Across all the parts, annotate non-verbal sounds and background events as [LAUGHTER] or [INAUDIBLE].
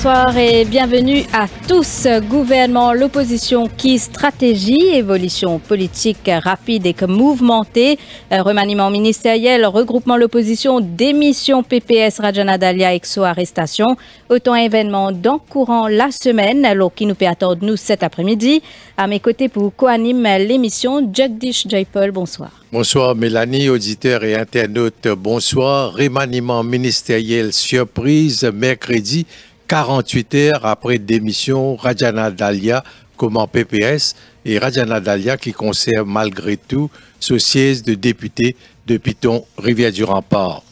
Bonsoir et bienvenue à tous. Gouvernement, l'opposition qui stratégie, évolution politique rapide et mouvementée, euh, remaniement ministériel, regroupement l'opposition, démission PPS Rajana Dalia, exo arrestation, autant événements dans courant la semaine, alors qui nous peut attendre nous cet après-midi. À mes côtés pour co-anime l'émission, Jagdish Jaipal, bonsoir. Bonsoir Mélanie, auditeurs et internautes, bonsoir. Remaniement ministériel surprise mercredi 48 heures après démission Rajana Dalia comme PPS et Rajana Dalia qui conserve malgré tout ce siège de député de Piton Rivière du Rempart.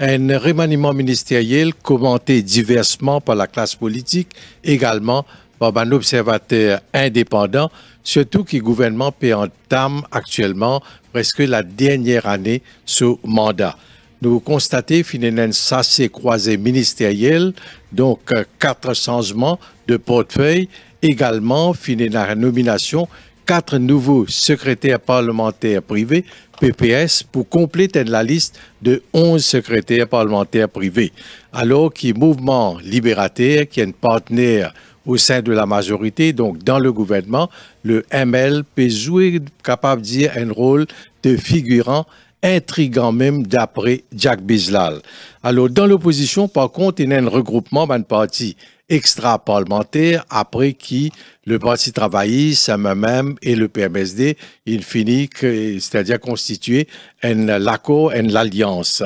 Un remaniement ministériel commenté diversement par la classe politique, également par un observateur indépendant, surtout qui gouvernement paie actuellement presque la dernière année sous mandat nous constatons finalement ça sassée croisé ministériel, donc quatre changements de portefeuille, également finalement la nomination quatre nouveaux secrétaires parlementaires privés, PPS, pour compléter la liste de 11 secrétaires parlementaires privés. Alors un Mouvement Libérateur, qui est un partenaire au sein de la majorité, donc dans le gouvernement, le ML peut jouer, capable de dire, un rôle de figurant intrigant même d'après Jack Bislal. Alors, dans l'opposition, par contre, il y a un regroupement d'un parti extra-parlementaire après qui le Parti travailliste, même et le PMSD, il finit, c'est-à-dire constituer un accord, une alliance.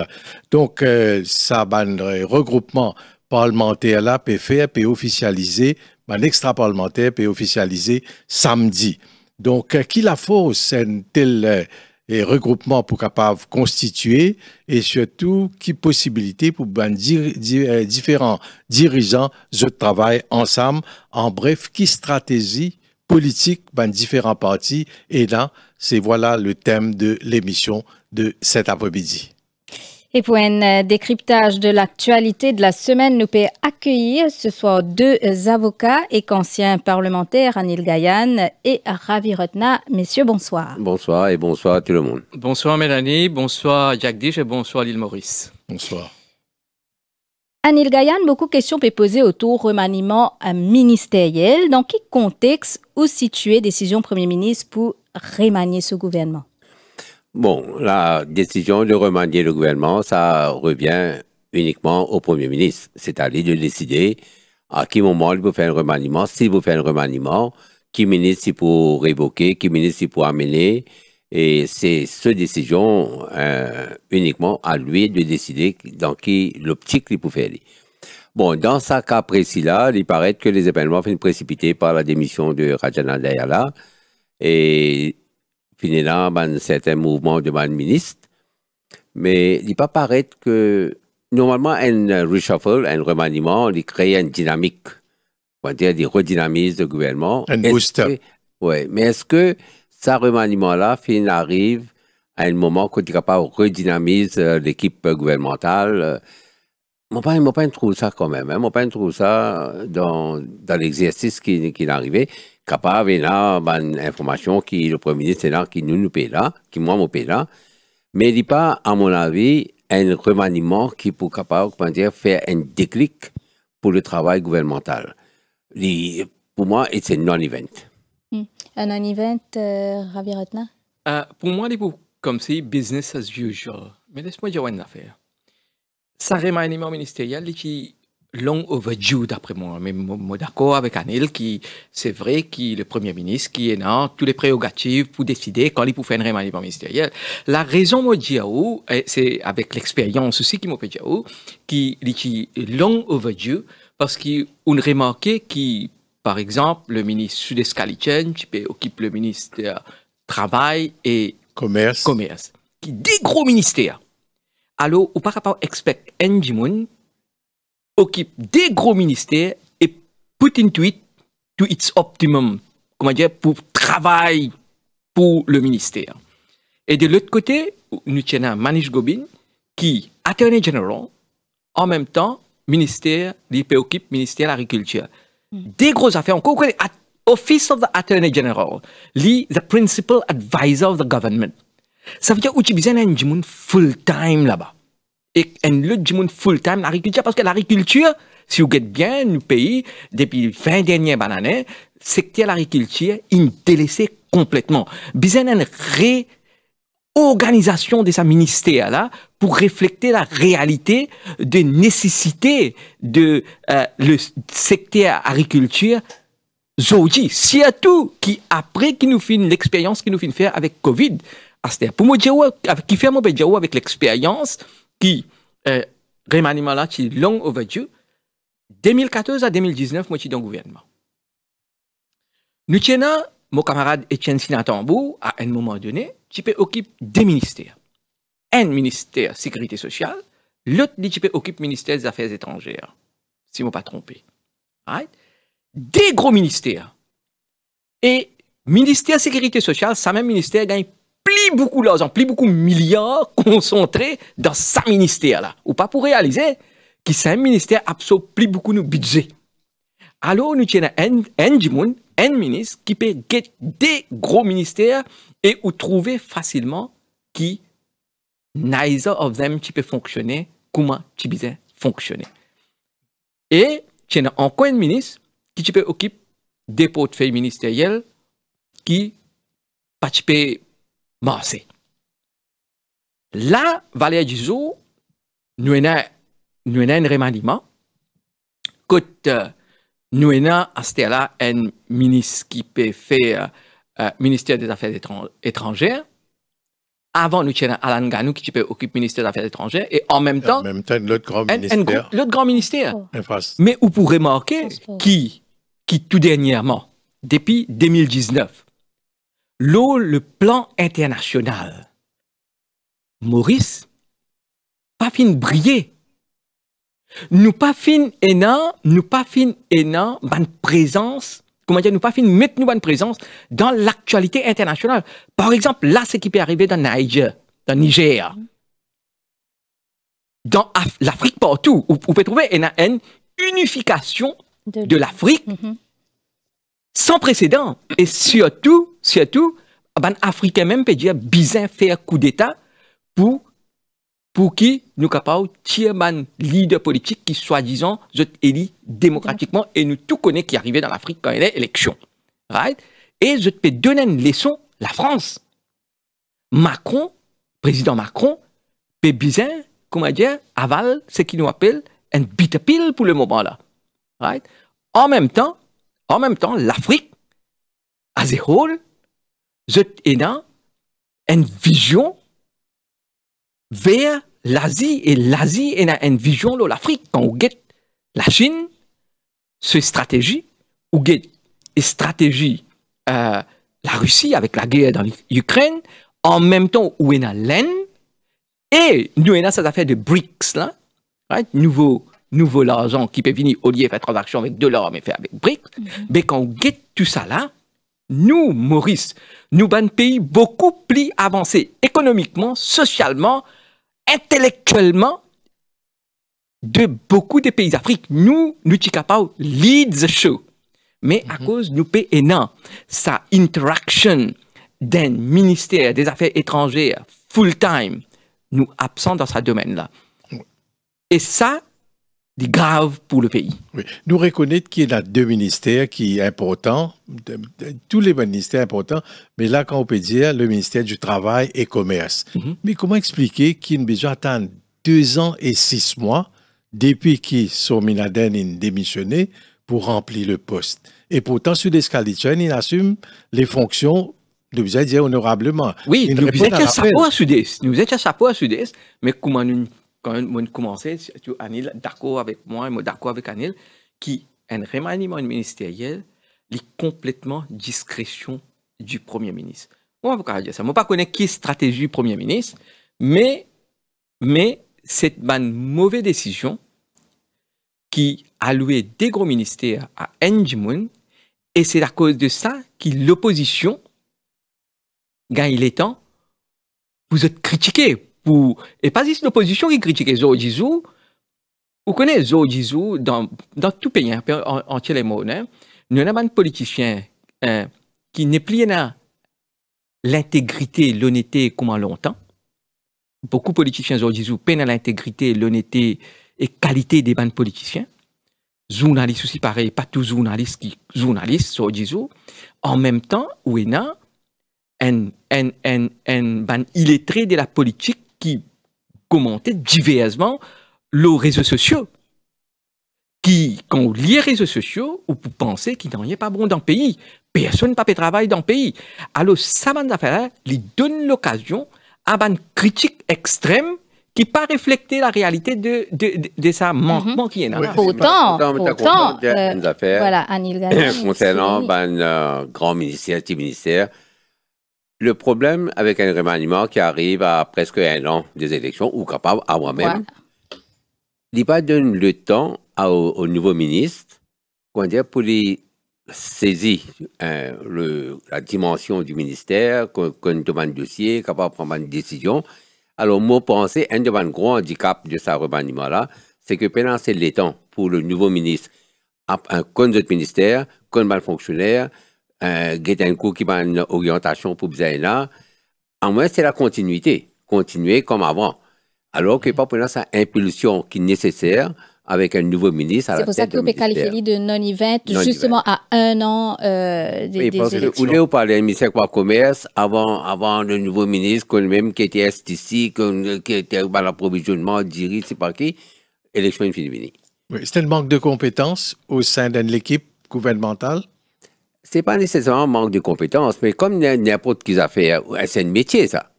Donc, euh, ça, un ben, regroupement parlementaire là peut faire, peut officialiser, un ben, extra-parlementaire peut officialiser samedi. Donc, euh, qui la force, tel. Euh, et regroupement pour capable constituer et surtout qui possibilité pour ben euh, différents dirigeants de travail ensemble en bref qui stratégie politique ben différents partis et là c'est voilà le thème de l'émission de cet après-midi. Et pour un euh, décryptage de l'actualité de la semaine, nous pouvons accueillir ce soir deux avocats et qu'anciens parlementaires, Anil Gayan et Ravi Rotna. Messieurs, bonsoir. Bonsoir et bonsoir à tout le monde. Bonsoir Mélanie, bonsoir Jacques Dige et bonsoir Lille Maurice. Bonsoir. Anil Gayan, beaucoup de questions peuvent poser autour remaniement euh, ministériel. Dans quel contexte ou situer décision Premier ministre pour remanier ce gouvernement Bon, la décision de remanier le gouvernement, ça revient uniquement au Premier ministre, c'est-à-dire de décider à qui moment il peut faire un remaniement, s'il peut faire un remaniement, qui ministre il peut révoquer, qui ministre il peut amener. Et c'est cette décision euh, uniquement à lui de décider dans qui l'optique il peut faire. Bon, dans ce cas précis-là, il paraît que les événements été précipités par la démission de Rajan Dayala. Et c'est un mouvement de ministres ministre. Mais il peut paraître que normalement, un reshuffle, un remaniement, il crée une dynamique, on va dire, des redynamise le gouvernement. Un booster. mais est-ce que ce remaniement-là, fin arrive à un moment qu'on ne redynamise pas euh, l'équipe gouvernementale Mon père, mon pas trouve ça quand même. Hein? Mon père trouve ça euh, dans, dans l'exercice qui, qui est arrivé capable, et là, ben, information qui, le Premier ministre, là, qui nous, nous paye là, qui moi, me là. Mais il n'y a pas, à mon avis, un remaniement qui pour capable, comment dire, faire un déclic pour le travail gouvernemental. pour moi, c'est hmm. un non-event. Un euh, non-event, Ravi euh, Pour moi, c'est comme si business as usual. Mais laisse-moi dire une affaire. Ça remaniement ministériel qui long overdue, d'après moi. Mais moi, d'accord avec Anil, qui, c'est vrai, qui, le premier ministre, qui est dans tous les prérogatives pour décider quand il peut faire une rémunération ministérielle. La raison, moi, c'est avec l'expérience aussi qui m'a fait qui, qui, long overdue, parce qu'on remarque qui, par exemple, le ministre Sudes Kalichen, qui occupe le ministère Travail et Commerce. Commerce. Qui, des gros ministères. Alors, ou par rapport à Expect Ndimoun, occupe des gros ministères et put into it, to its optimum, comment dire, pour travail pour le ministère. Et de l'autre côté, nous tenons Manish Gobin, qui, attorney general, en même temps, ministère, il ministère de l'agriculture. Hmm. Des grosses affaires, encore, Office of the Attorney General, li the principal advisor of the government. Ça veut dire que tu as besoin d'un full-time là-bas et le du monde full time l'agriculture parce que l'agriculture si vous êtes bien nous pays depuis 20 dernières années secteur l'agriculture il délaissé complètement besoin une réorganisation de sa ministère là pour refléter la réalité de nécessité de euh, le secteur agriculture aujourd'hui surtout qui après qui nous fait l'expérience qui nous fait faire avec Covid pour moi, qui fait mon avec l'expérience, qui euh, remaniement là qui long overdue 2014 à 2019 moi suis dans le gouvernement nous tenons mon camarade Etienne Sinatambou à un moment donné qui peut occuper deux ministères un ministère sécurité sociale l'autre qui peut occuper ministère des affaires étrangères si je ne pas trompé right? des gros ministères et ministère sécurité sociale ça même ministère gagne plus beaucoup d'argent, plus beaucoup de milliards concentrés dans ce ministère là. Ou pas pour réaliser que un ministère absorbe plus beaucoup de budget. Alors nous avons un, ministre qui peut get des gros ministères et trouver facilement qui neither of them qui peut fonctionner, comment tu peux fonctionner. Et avons encore un ministre qui peut occuper des portefeuilles ministériels qui participer Là, La Valle nous nous avons un remaniement. Quand euh, nous avons un ministre qui peut faire euh, euh ministère des Affaires étrangères, avant nous avons Alan Ganou qui peut occuper ministère des Affaires étrangères et en même temps, l'autre grand ministère. L'autre grand oh. Mais vous pourrait remarquer qui, qui tout dernièrement, depuis 2019, l'eau, le plan international. Maurice, pas fin briller. Nous pas fin énan, nous pas fin énan, bonne présence, comment dire, nous pas fin mettre nous bonne présence dans l'actualité internationale. Par exemple, là, ce qui peut arriver dans Niger, dans Niger, dans l'Afrique partout, vous pouvez trouver une unification de l'Afrique mm-hmm sans précédent. Et surtout, surtout, ban Africain même peut dire, bizarre faire coup d'État pour, pour qui nous capables tirer un leader politique qui, soi-disant, est élu démocratiquement et nous tout connaît qui arrivait dans l'Afrique quand il y élection. Right? Et je peux donner une leçon, la France. Macron, président Macron, peut bizarre, comment dire, aval ce qu'il nous appelle un pill » pour le moment là. Right? En même temps, en même temps, l'Afrique, à a whole, the a une vision vers l'Asie et l'Asie a une vision de l'Afrique. Quand on get la Chine, c'est stratégie, ou get stratégie euh, la Russie avec la guerre dans l'Ukraine, en même temps où on a l'Inde, et nous on a cette affaire de BRICS là, nouveau nouveau l'argent qui peut venir au lieu de faire transaction avec de l'or, mais faire avec briques. Mm-hmm. Mais quand on guette tout ça là, nous, Maurice, nous sommes un pays beaucoup plus avancé économiquement, socialement, intellectuellement de beaucoup de pays d'Afrique. Nous, nous sommes capables lead the show. Mais à mm-hmm. cause nous et sa interaction d'un ministère des Affaires étrangères full-time, nous absent dans ce domaine-là. Et ça, des graves pour le pays. Nous reconnaissons qu'il y a deux ministères qui sont importants, tous les ministères importants, mais là, quand on peut dire le ministère du Travail et Commerce. Mhm. Mais comment expliquer qu'il a besoin d'attendre deux ans et six mois depuis que Sominaden a démissionné pour remplir le poste? Et pourtant, sur l'escalier, il assume les fonctions de vous dire honorablement. Oui, nous vous étions à Sudeste, nous étions à mais comment nous quand on commençait, Anil d'accord avec moi, et moi d'accord avec Anil, qui un remaniement ministériel, est complètement discrétion du Premier ministre. On ça. Je ne pas connaître qui est stratégie Premier ministre, mais, mais cette une mauvaise décision qui a loué des gros ministères à Njimoun, et c'est à cause de ça que l'opposition gagne les temps. Vous êtes critiqué et pas juste l'opposition qui critique Zo Jizou. Vous connaissez Zo Jizou dans, dans tout pays hein, en, entier les Hein? Nous avons politicien hein, qui n'est plus l'intégrité, l'honnêteté comment longtemps. Beaucoup de politiciens Zo Jizou peinent à l'intégrité, l'honnêteté et qualité des bandes politiciens. Journalistes aussi pareil, pas tous journalistes qui journalistes Zo Jizou. En même temps, il est a un, ban illettré de la politique qui commentaient diversement les réseaux sociaux. Qui, quand on lit les réseaux sociaux, pour penser qu'il n'y a pas bon dans le pays. Personne n'a pas de travail dans le pays. Alors, ça, affaire lui donne l'occasion à une critique extrême qui pas refléter la réalité de, de, de, mhm. manquement euh, [COUGHS] qui est là. Oui, pourtant, pourtant, voilà, Anil Concernant ben, grand ministère, petit ministère, le problème avec un remaniement qui arrive à presque un an des élections, ou capable à moi-même, Il l'IPA donne le temps au, nouveau ministre pour les saisir hein, le, la dimension du ministère, qu'on demande dossier, capable de prendre une décision. Alors, mon pensée, un des grands handicaps de ce remaniement-là, c'est que pendant le temps pour le nouveau ministre, un compte de ministère, compte mal fonctionnaire, euh, qui prend une orientation pour Bzaïna, en moins, c'est la continuité. Continuer comme avant. Alors que pas prendre sa impulsion qui est nécessaire avec un nouveau ministre à la tête C'est pour ça que vous pouvez qualifier de non-event, justement à un an euh, des, oui, parce des élections. Que, vous parlait le ministère du Commerce avant, avant le nouveau ministre, quand même qui était ici, qui était à l'approvisionnement, Diri, c'est par qui, élection infinie. Oui, c'était le manque de compétences au sein de l'équipe gouvernementale c'est pas nécessairement manque de compétences, mais comme n'importe qui a fait, euh, c'est un métier, ça.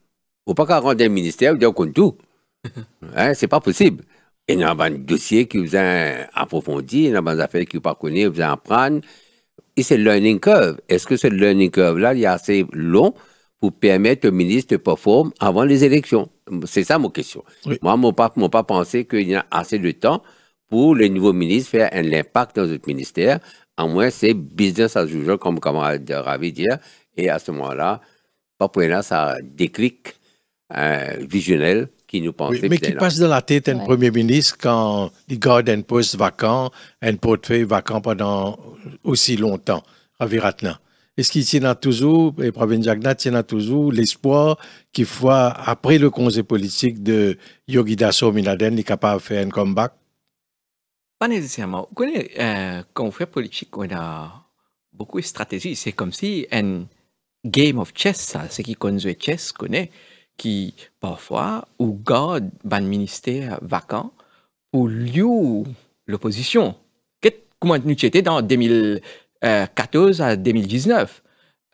Faut pas qu'à rendre un ministère, dire qu'on tout. [LAUGHS] hein, c'est pas possible. Il y a un dossier qui vous a approfondi, il y a des affaires qui vous pas connaître, vous en Et c'est learning curve. Est-ce que ce learning curve-là, il est assez long pour permettre au ministre de performer avant les élections? C'est ça ma question. Moi, Moi, mon pape m'a pas pensé qu'il y a assez de temps pour le nouveau ministre faire un impact dans notre ministère en moins c'est business as usual, comme, comme Ravi dit. Et à ce moment-là, Papuena, ça déclic un visionnel qui nous pensait. mais qui passe dans la tête un premier ministre quand il garde un poste vacant, un portefeuille vacant pendant aussi longtemps, Ravi Ratna. Est-ce qu'il tient toujours, et Pravin Jagnat tient toujours l'espoir qu'il faut, après le conseil politique de Yogi Dasso Minaden, il est capable de faire un comeback? Pas nécessairement. Vous connaissez, euh, quand on fait politique, on a beaucoup de stratégies. C'est comme si un game of chess, ça, qui connaît le chess connaît qui parfois, ou garde un ministère vacant pour lieu l'opposition. Comment nous étions dans 2014 à 2019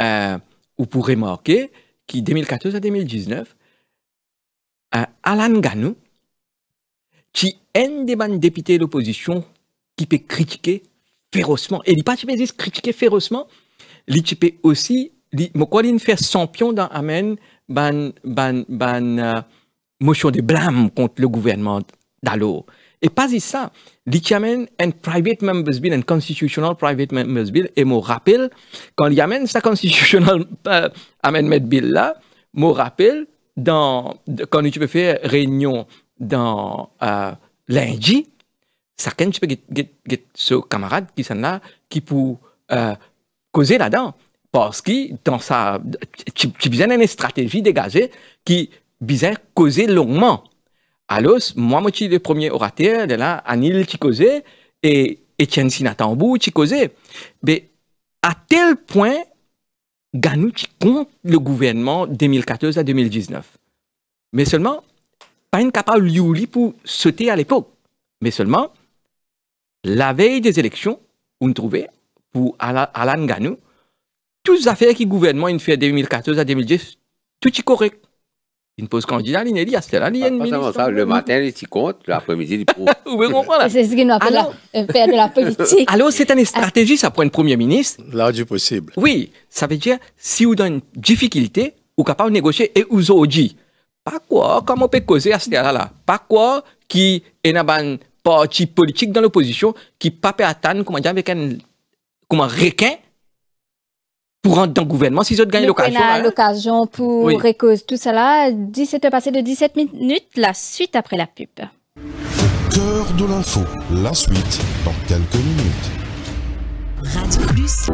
euh, Vous pourrez remarquer que 2014 à 2019, euh, Alan Ganou qui députés député l'opposition qui peut critiquer férocement. Et il pas juste critiquer férocement, il peut aussi il faire champion dans amen ban ban ban euh, motion de blâme contre le gouvernement d'alors. Et pas ça, il a un private members bill, un constitutional private members bill, et me rappelle, quand il a sa constitutional euh, amendment bill là, me rappelle, dans, quand tu peux faire réunion dans euh, lundi, certains tu peux ce camarade qui sont là qui pour euh, causer là-dedans parce que dans sa tu, tu besoin une stratégie dégagée qui besoin causer longuement. Alors moi je suis le premier orateur de là Anil qui causait et Etienne Sinatambou qui causait. Mais à tel point Ganou qui compte le gouvernement 2014 à 2019. Mais seulement pas incapable lui pour sauter à l'époque, mais seulement la veille des élections, on trouvait pour Alan Ganou, toutes les affaires qui gouvernement il fait 2014 à 2010, tout est correct. Il ne pose candidat, il est lié à cela, il est ah, ministre. le matin, il s'y compte, l'après-midi, il prouve. Vous comprendre C'est ce qu'on appelle euh, faire de la politique. [LAUGHS] Alors, c'est une stratégie, ça, pour un premier ministre. Là du possible. Oui, ça veut dire, si vous avez une difficulté, vous êtes capable de négocier et vous dit pas quoi, comment on peut causer à ce là Pas quoi qui est un parti politique dans l'opposition qui ne peut atteindre, comment dire, avec un comment, requin pour rentrer dans le gouvernement si ont gagné l'occasion. On hein? a l'occasion pour oui. tout cela. 17 h passées de 17 minutes, la suite après la pub. Cœur de l'info, la suite dans quelques minutes. Radio Plus.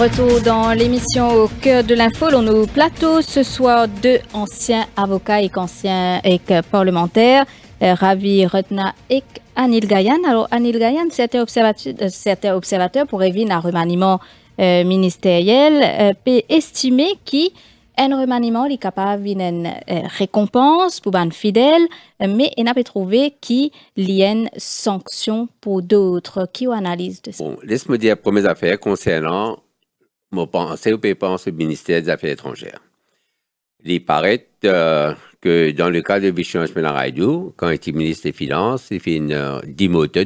Retour dans l'émission au cœur de l'info. on nous plateau ce soir, deux anciens avocats et anciens et parlementaires, euh, Ravi Retna et Anil Gayan. Alors, Anil Gayan, c'était observateur, euh, pour éviter un remaniement euh, ministériel, peut estimer qui un remaniement est capable une récompense pour les fidèle mais il n'a pas trouvé qui une sanction pour d'autres. Qui analyse de ça? Bon, laisse-moi dire première affaire concernant me penser au ministère des Affaires étrangères. Il paraît euh, que dans le cas de Vishwanath Raidou, quand il était ministre des Finances, il fait une euh,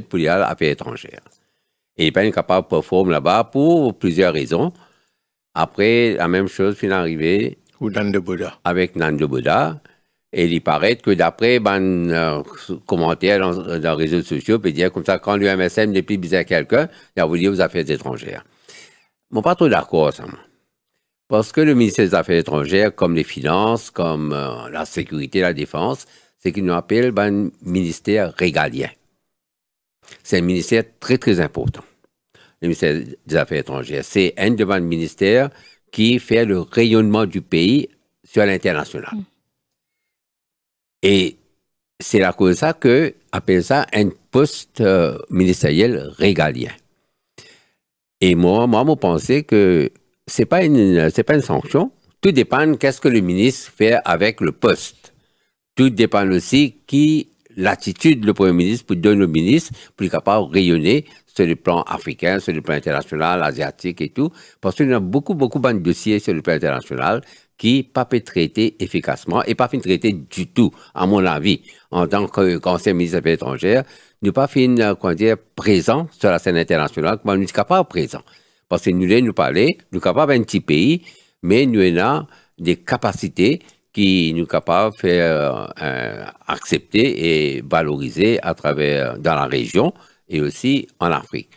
pour les affaires étrangères. il n'est pas capable de performer là-bas pour plusieurs raisons. Après, la même chose finit arrivée avec Nando Et il paraît que d'après ben, euh, commentaires dans, les réseaux sociaux, peut dire comme ça, quand l'UMSM n'est plus bizarre quelqu'un, il a voulu aux affaires étrangères. Mon pas trop d'accord, ça. Parce que le ministère des Affaires étrangères, comme les finances, comme euh, la sécurité, la défense, c'est qu'il nous appelle un ben, ministère régalien. C'est un ministère très, très important. Le ministère des Affaires étrangères, c'est un de mes ministères qui fait le rayonnement du pays sur l'international. Mm. Et c'est la cause de ça que appelle ça un poste euh, ministériel régalien. Et moi, moi, je que ce pas pas une sanction. Tout dépend de qu'est-ce que le ministre fait avec le poste. Tout dépend aussi qui l'attitude le premier ministre pour donner au ministre pour capable de rayonner sur le plan africain, sur le plan international, asiatique et tout. Parce qu'il y a beaucoup, beaucoup de dossiers sur le plan international qui pas peut traiter efficacement et pas fin traiter du tout, à mon avis, en tant que conseil ministre des Affaires étrangères, nous pas fin, euh, comment dire, présent sur la scène internationale, mais nous sommes pas présent. Parce que nous, nous parler, nous sommes capables d'un petit pays, mais nous avons des capacités qui nous permettent de faire euh, accepter et valoriser à travers, euh, dans la région et aussi en Afrique.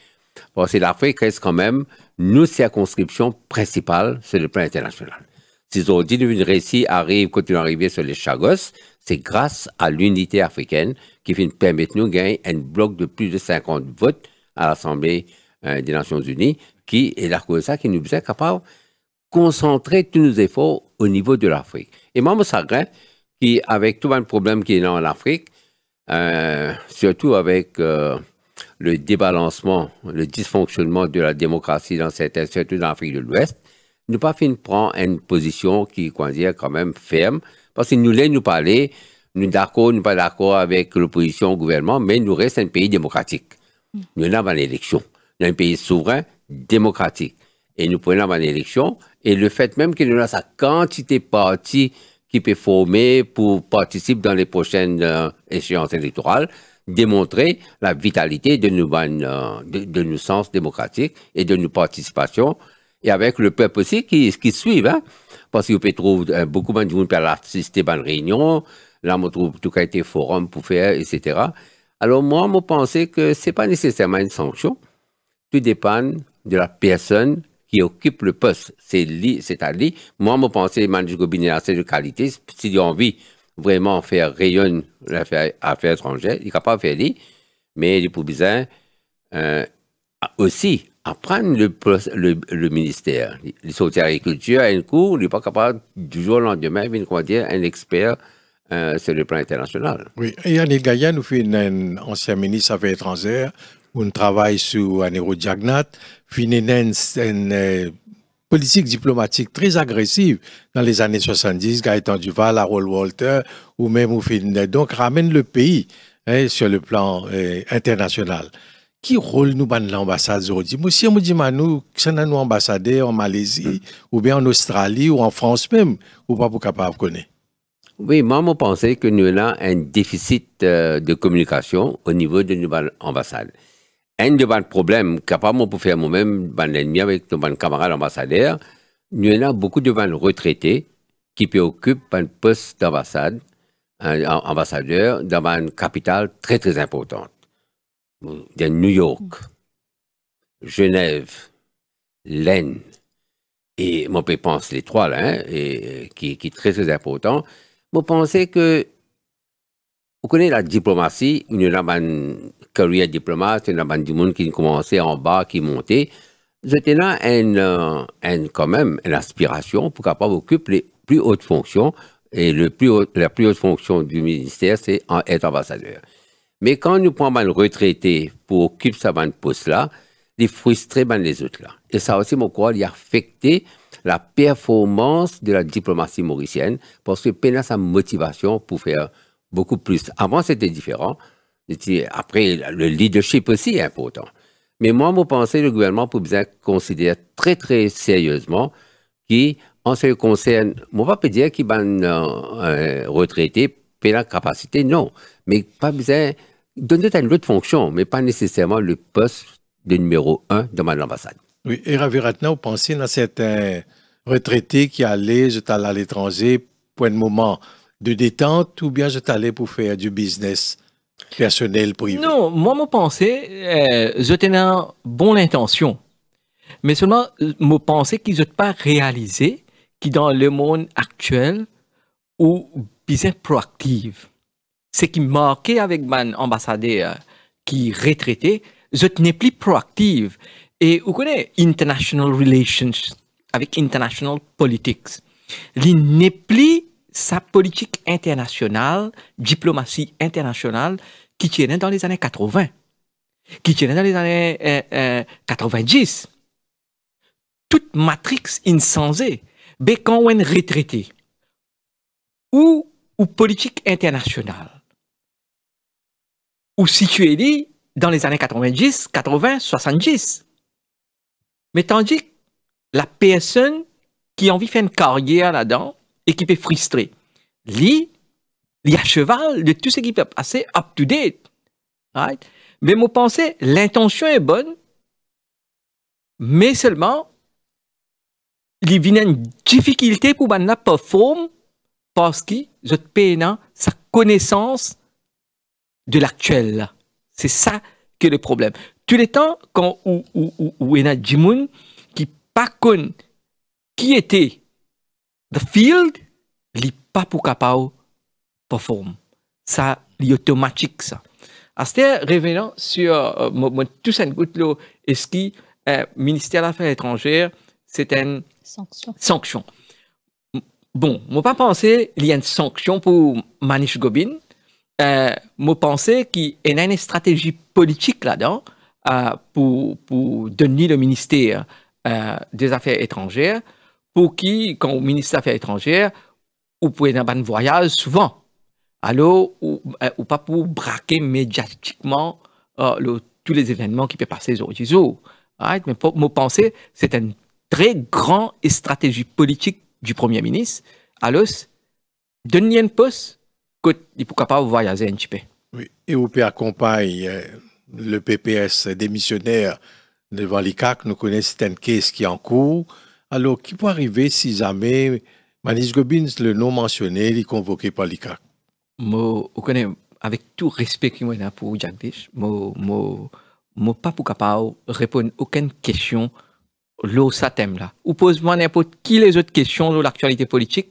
Parce que l'Afrique reste quand même nos circonscriptions principales sur le plan international. Ces de récit arrive continue à sur les Chagos. C'est grâce à l'unité africaine qui permet de nous gagner un bloc de plus de 50 votes à l'Assemblée euh, des Nations Unies, qui est la cause qui nous est capable de concentrer tous nos efforts au niveau de l'Afrique. Et moi, Sagrin, qui, avec tout le problème qui est a en Afrique, euh, surtout avec euh, le débalancement, le dysfonctionnement de la démocratie dans certains, surtout dans l'Afrique de l'Ouest, nous pas pas prend une position qui, est quand même ferme, parce qu'il nous laisse nous parler, nous d'accord, nous pas d'accord avec l'opposition au gouvernement, mais nous restons un pays démocratique. Mm. Nous avons une élection. Nous avons un pays souverain, démocratique. Et nous prenons une élection, et le fait même qu'il y a sa quantité de partis qui peut former pour participer dans les prochaines euh, échéances électorales, démontrer la vitalité de nos, euh, de nos sens démocratiques et de nos participations et avec le peuple aussi qui, qui suivent. Hein. Parce qu'il peut trouver euh, beaucoup de monde pour assister à réunion, là, on trouve tout été forum pour faire, etc. Alors, moi, je pensais que ce n'est pas nécessairement une sanction. Tout dépend de la personne qui occupe le poste. C'est-à-dire, moi, je pensais que manager a c'est de qualité. S'il a envie vraiment faire rayonner l'affaire étrangère, il est capable de faire, mais il a pour besoin euh, aussi apprendre le, le, ministère. Ils à l'agriculture, à une cour, on n'est pas capable du jour au lendemain de un expert euh, sur le plan international. Oui, et Yannick Gaillan, nous fait un ancien ministre des Affaires étrangères, on travaille sur un aérodiagnat, une, une euh, politique diplomatique très agressive dans les années 70, Gaëtan Duval, Harold Walter, ou même Donc ramène le pays hein, sur le plan euh, international qui rôle nous ban l'ambassade aujourd'hui Monsieur Moudima, nous, c'est nous ambassadeur en Malaisie, hmm. ou bien en Australie, ou en France même, ou pas pour capable connaître Oui, moi, je pensais que nous avons un déficit euh, de communication au niveau de l'ambassade. Un des problèmes, capable pour faire moi-même, ben, l'ennemi avec nos camarades ambassadeurs, nous avons beaucoup de retraités qui préoccupent un poste d'ambassade, ambassadeur, dans une capitale très, très importante de New York, Genève, Laine, et mon je pense les trois là, hein, et, euh, qui, qui, est très très important. Vous pensez que, vous connaissez la diplomatie, une bonne carrière diplomate, une bonne du monde qui commençait en bas, qui montait. J'étais là une, euh, quand même une aspiration pour vous occuper les plus hautes fonctions. Et le plus la plus haute fonction du ministère, c'est être ambassadeur. Mais quand nous prenons un retraité pour occuper sa bande poste là, les frustré par les autres là. Et ça aussi, mon crois, il a affecté la performance de la diplomatie mauricienne parce que Pena sa motivation pour faire beaucoup plus. Avant, c'était différent. Après, le leadership aussi est important. Mais moi, mon pensée, le gouvernement peut bien considérer très, très sérieusement qui, en ce qui concerne, on ne va pas dire qu'il va euh, un euh, la capacité, non. Mais pas besoin donner une autre fonction, mais pas nécessairement le poste de numéro un ma l'ambassade. Oui, et Raviratna, vous pensez à certains retraités qui allaient, je allé à l'étranger pour un moment de détente ou bien je allé pour faire du business personnel privé? Non, moi, mon pensée, euh, je tenais bonne intention, mais seulement mon pensée qu'ils n'ont pas réalisé qui dans le monde actuel ou business proactive ce qui marquait avec mon ambassadeur qui retraité, je n'est plus proactive. Et vous connaissez international relations avec international politics. Il n'est plus sa politique internationale, diplomatie internationale, qui tenait dans les années 80, qui tenait dans les années 90. Euh, euh, Toute matrix insensée, mais quand on retraité, ou, ou politique internationale, ou si dans les années 90, 80, 70. Mais tandis que la personne qui a envie de faire une carrière là-dedans et qui peut frustrer, lit, lit à cheval de tout ce qui peut passer up-to-date. Right? Mais mon pensée, l'intention est bonne, mais seulement, il y a une difficulté pour la performer parce que, je te sa connaissance de l'actuel. C'est ça que le problème. Tous les temps, quand ou, ou, ou, Jimoun, qui pas connu qui était the field, li pas pour capable perform. Ça, c'est automatique ça. revenant sur euh, mon, tout ça goutlo, est-ce que euh, le ministère des Affaires étrangères, c'est une sanction. sanction. Bon, n'ai pas penser qu'il y a une sanction pour Manish Gobin, euh, pense penser qu'il y a une stratégie politique là-dedans euh, pour, pour, donner le ministère euh, des Affaires étrangères pour qui, quand au ministère des Affaires étrangères, vous pouvez avoir un voyage souvent. Alors, ou, euh, ou pas pour braquer médiatiquement tous les événements qui peuvent passer jour et jour. Mais pour me penser, c'est une très grande stratégie politique du Premier ministre. Alors, donner un poste il pas capable voyager un petit peu. Oui, et pouvez accompagne euh, le PPS démissionnaire devant l'ICAC, nous connaissons une case qui est en cours. Alors, qui peut arriver si jamais Manis Gobins, le nom mentionné, est convoqué par l'ICAC Moi, avec tout respect que j'ai pour Jagdish, je ne pas pour capable répondre à aucune question l'eau ça thème là. Ou pose-moi n'importe qui les autres questions l'actualité politique,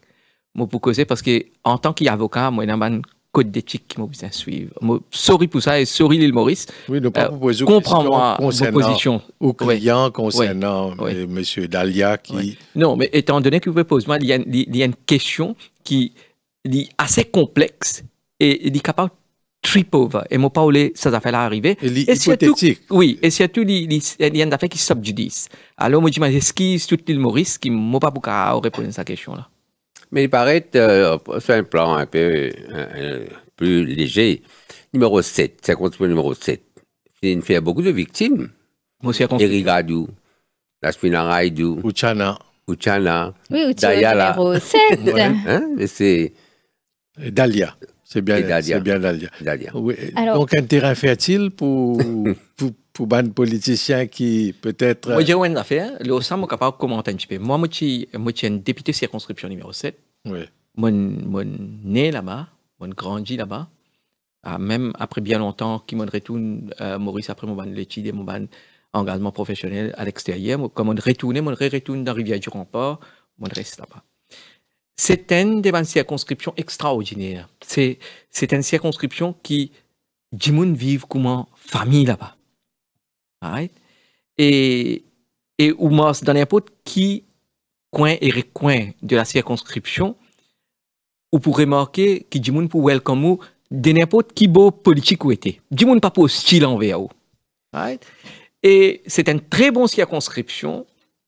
moi pour causer parce que en tant qu'avocat, moi, j'ai un code d'éthique qui m'a besoin suivre. Sorry pour ça et sorry l'île Maurice. Oui, nous pas euh, Comprends-moi vos positions. Au client concernant euh, oui. M. Dalia qui... Non, mais étant donné que vous posez moi, il y, a, une question qui est assez complexe et qui est capable trip over. Et moi, pas ces fait là arriver. Et, c'est surtout, oui, et surtout, il y a une affaire qui subjudicent. Alors, moi, je m'excuse toute l'île Maurice qui m'a pas pu répondre à cette question-là. Mais il paraît, euh, sur un plan un peu euh, plus léger, numéro 7, circonscription numéro 7, il y a beaucoup de victimes. Mon circonscription. Erigadou, Lashminaraidou. Uchana. Uchana. Oui, Uchana numéro 7. [LAUGHS] hein? c'est... Dalia. C'est bien, Dalia. bien Dalia. Oui. Donc un terrain fertile pour, [LAUGHS] pour ban politicien qui peut-être. Moi, j'ai Le au je suis capable de commenter un petit peu. Moi, je suis un député circonscription numéro 7. Je suis né là-bas, suis grandi là-bas. Ah, même après bien longtemps, qui m'en retourne, euh, à Maurice, après mon étude et mon engagement professionnel à l'extérieur, comme on retourne, on retourne dans rivière du Rempart, je reste là-bas. C'est une des circonscription extraordinaire. C'est une circonscription qui, Jimoun vivent comme une famille là-bas. Right Et, et ou Mars dans n'importe qui coin et recoin de la circonscription, ou pour remarquer que Jimoun pour welcome ou de n'importe qui beau politique ou était. Jimoun pas style envers vous. Right? Et c'est une très bonne circonscription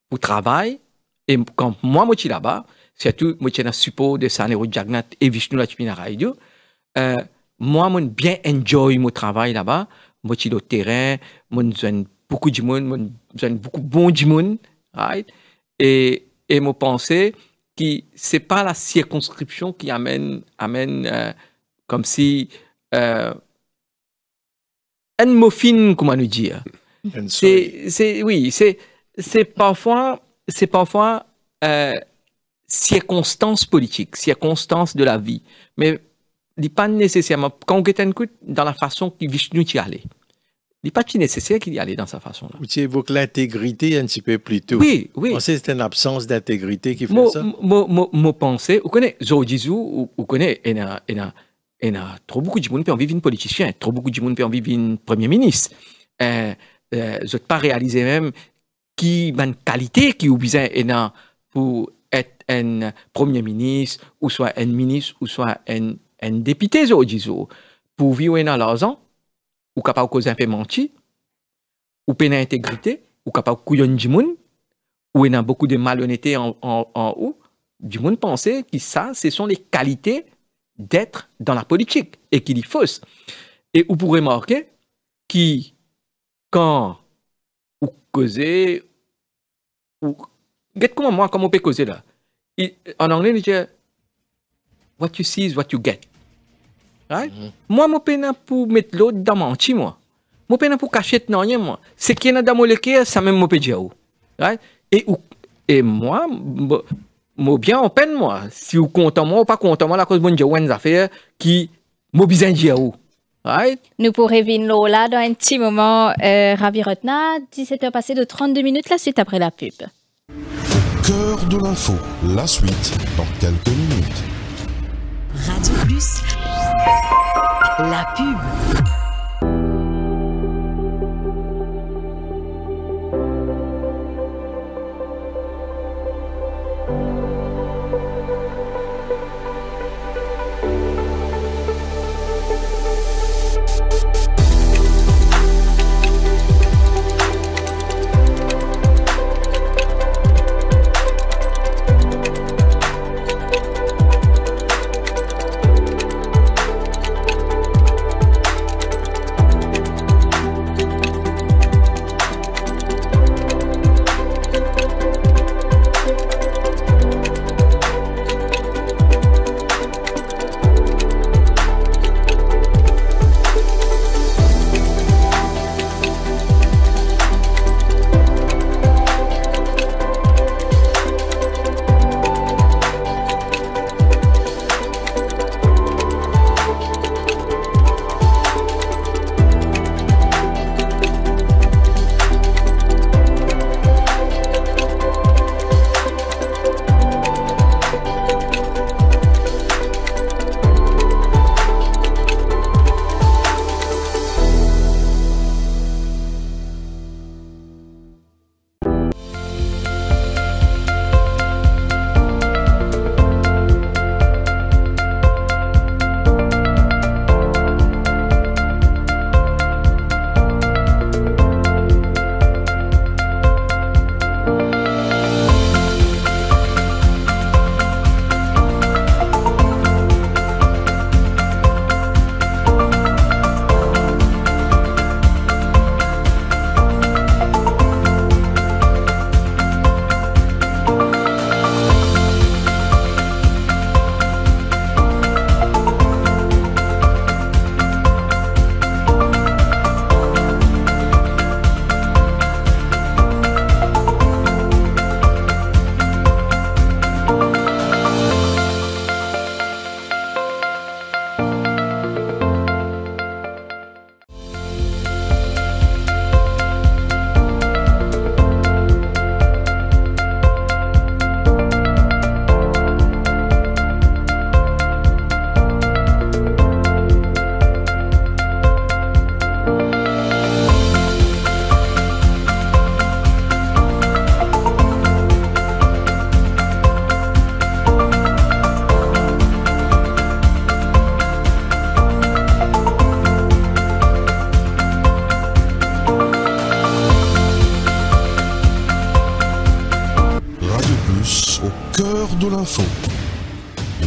pour travail. Et quand moi, je suis là-bas, surtout, je suis support de Sanero Jagnat et Vishnu Lachmina Radio. Euh, moi, moi, bien enjoy mon travail là-bas. Je suis au terrain, mon j'aime beaucoup de monde, mon beaucoup bon de monde, right? Et et mon pensée qui c'est pas la circonscription qui amène amène euh, comme si euh, un mot fin, comment nous dire. C'est c'est oui c'est c'est parfois c'est parfois euh, circonstance politique de la vie, mais pas nécessairement quand on dans la façon qui dont nous y aller n'est pas nécessaire qu'il y allait dans sa façon. là. évoquez l'intégrité un petit peu plus tôt. Oui, oui. On sait que c'est une absence d'intégrité qui fait Moi, ça. Mon pensée, vous connaissez Jizou, vous connaissez, il y a trop beaucoup de monde qui ont vivre une politicien, trop beaucoup de monde qui ont vivre une premier ministre. je euh, n'ai euh, pas réalisé même qui qualité qui a besoin pour être un premier ministre, ou soit un ministre, ou soit un, député député, Jizou, Pour vivre dans l'argent, ou capable de causer un peu menti, ou peine intégrité, ou capable de couillonner du monde, ou il y a beaucoup de malhonnêteté en, en, en haut, du monde pensait que ça, ce sont les qualités d'être dans la politique et qu'il est fausse. Et vous pourrez remarquer que quand vous causez, ou get comment moi, comment on peut causer là? en anglais, il dit What you see is what you get. Right? Mhm. Moi, je peine pour mettre l'eau dans mon petit moi. Je peine pour cacher non, moi. Ce qui est dans mon lequel, ça même mon pédia. Right? Et, et moi, moi bien en peine, moi. Si vous comptez moi ou pas comptez moi, la cause de mon affaire qui m'a besoin de Right. Nous pourrions venir là dans un petit moment. Euh, Ravi Rotna, 17h passé de 32 minutes, la suite après la pub. Cœur de l'info, la suite dans quelques minutes. Radio Plus, la pub.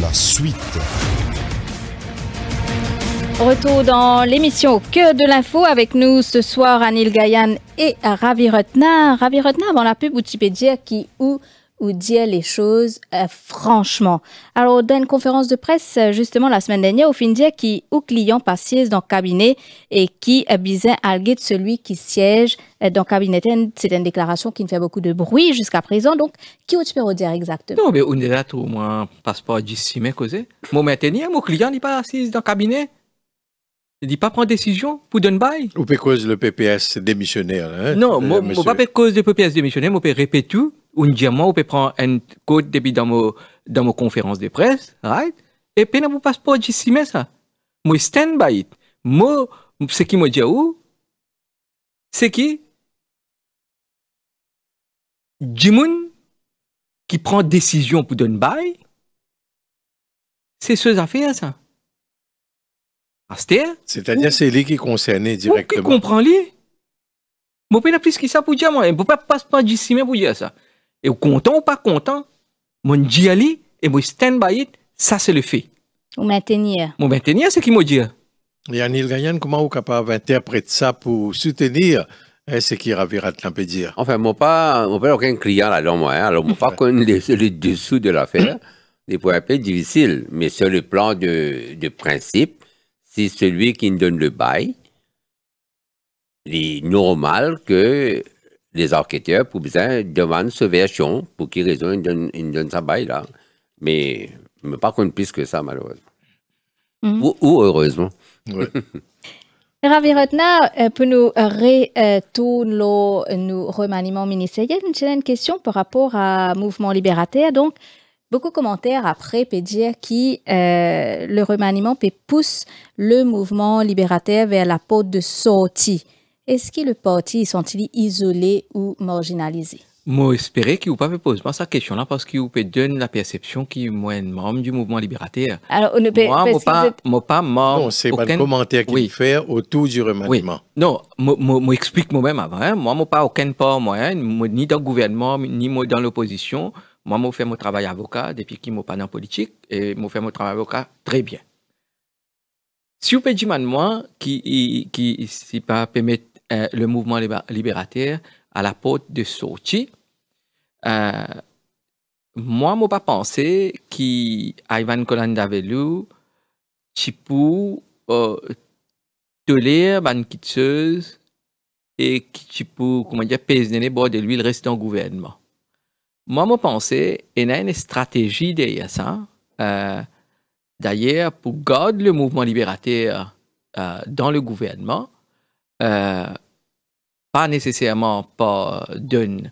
La suite. Retour dans l'émission que de l'info avec nous ce soir Anil Gayan et Ravi Rotna. Ravi Rotna avant la pub Wikipédia qui ou ou dire les choses euh, franchement. Alors, dans une conférence de presse, euh, justement, la semaine dernière, au fin de dire qui, ou client patience dans le cabinet et qui abusait euh, à de celui qui siège dans le cabinet. C'est une déclaration qui ne fait beaucoup de bruit jusqu'à présent. Donc, qui est-ce que dire exactement? Non, mais on est là, tout, moi, passeport d'ici, mais causé. Moi, maintenant, mon client n'est pas assis dans le cabinet. Il dit pas prendre décision pour donner bail. Ou parce que le PPS démissionnaire. Hein, non, moi, pas parce que le PPS démissionnaire, moi, je répète tout un diamant, peut prendre un code depuis dans mon, dans mon conférence de presse, right? Et puis, mon passeport, j'ai e signé ça. Moi, stand by it. Moi, ce qui me dit où? C'est qui? Jimoun, qui prend décision pour donner bail, c'est ces affaires, ça. C'est-à-dire, c'est lui qui est concerné directement. Qui comprend lui? Moi, je plus qui ça pour dire, hein? moi. Je ne peux pas passer par d'ici, mais e pour dire ça. Et content ou pas content, mon diali et mon stand by it, ça c'est le fait. Ou maintenir. Mon maintenir, c'est qui me dit. Anil Gagnon, comment vous capable d'interpréter ça pour soutenir hein, ce qui ravira de dire Enfin, je pas, moi pas aucun client là-dedans, moi. Hein? Alors, moi pas le, dessous de l'affaire. des un peu difficile. mais sur le plan de, de principe, c'est celui qui nous donne le bail. Il est normal que les enquêteurs pour besoin demandent ce version pour qu'ils raison ils donnent, ils là. Mais, mais pas qu'on plus que ça, malheureusement. Mhm. ou, heureusement. [LAUGHS] Ravi Rotna, euh, pour nous retourner nos remaniement ministériel. j'ai une question par rapport au mouvement libérataire. Donc, beaucoup de commentaires après peut dire que euh, le remaniement peut pousse le mouvement libérataire vers la porte de sortie. Est-ce que le parti sont-ils isolés ou marginalisés moi, qu'il que vous posez pas cette question-là parce qu'il vous pouvez donner la perception qui moins membre du mouvement libérateur. Alors, on ne peut moi, moi pas, moi pas Non, c'est pas le commentaire qu'il fait autour du remaniement. Non, moi, moi, moi explique moi-même avant. Hein. Moi, moi pas aucun port moyen, ni dans le gouvernement, ni moi dans l'opposition. Moi, je fais mon travail avocat depuis qu'il moi pas dans la politique et moi fais mon travail avocat très bien. Si vous pouvez dire moi qui qui si pas permettre euh, le mouvement libérateur à la porte de Sochi. Euh, moi, je pas pensé qu'Ivan Kolandavelu, tu peux tolérer une et qu'il comment dire, peser de lui il reste en gouvernement. Moi, je pensais qu'il y a une stratégie derrière ça. Euh, d'ailleurs, pour garder le mouvement libérateur dans le gouvernement, euh, pas nécessairement pas euh, donne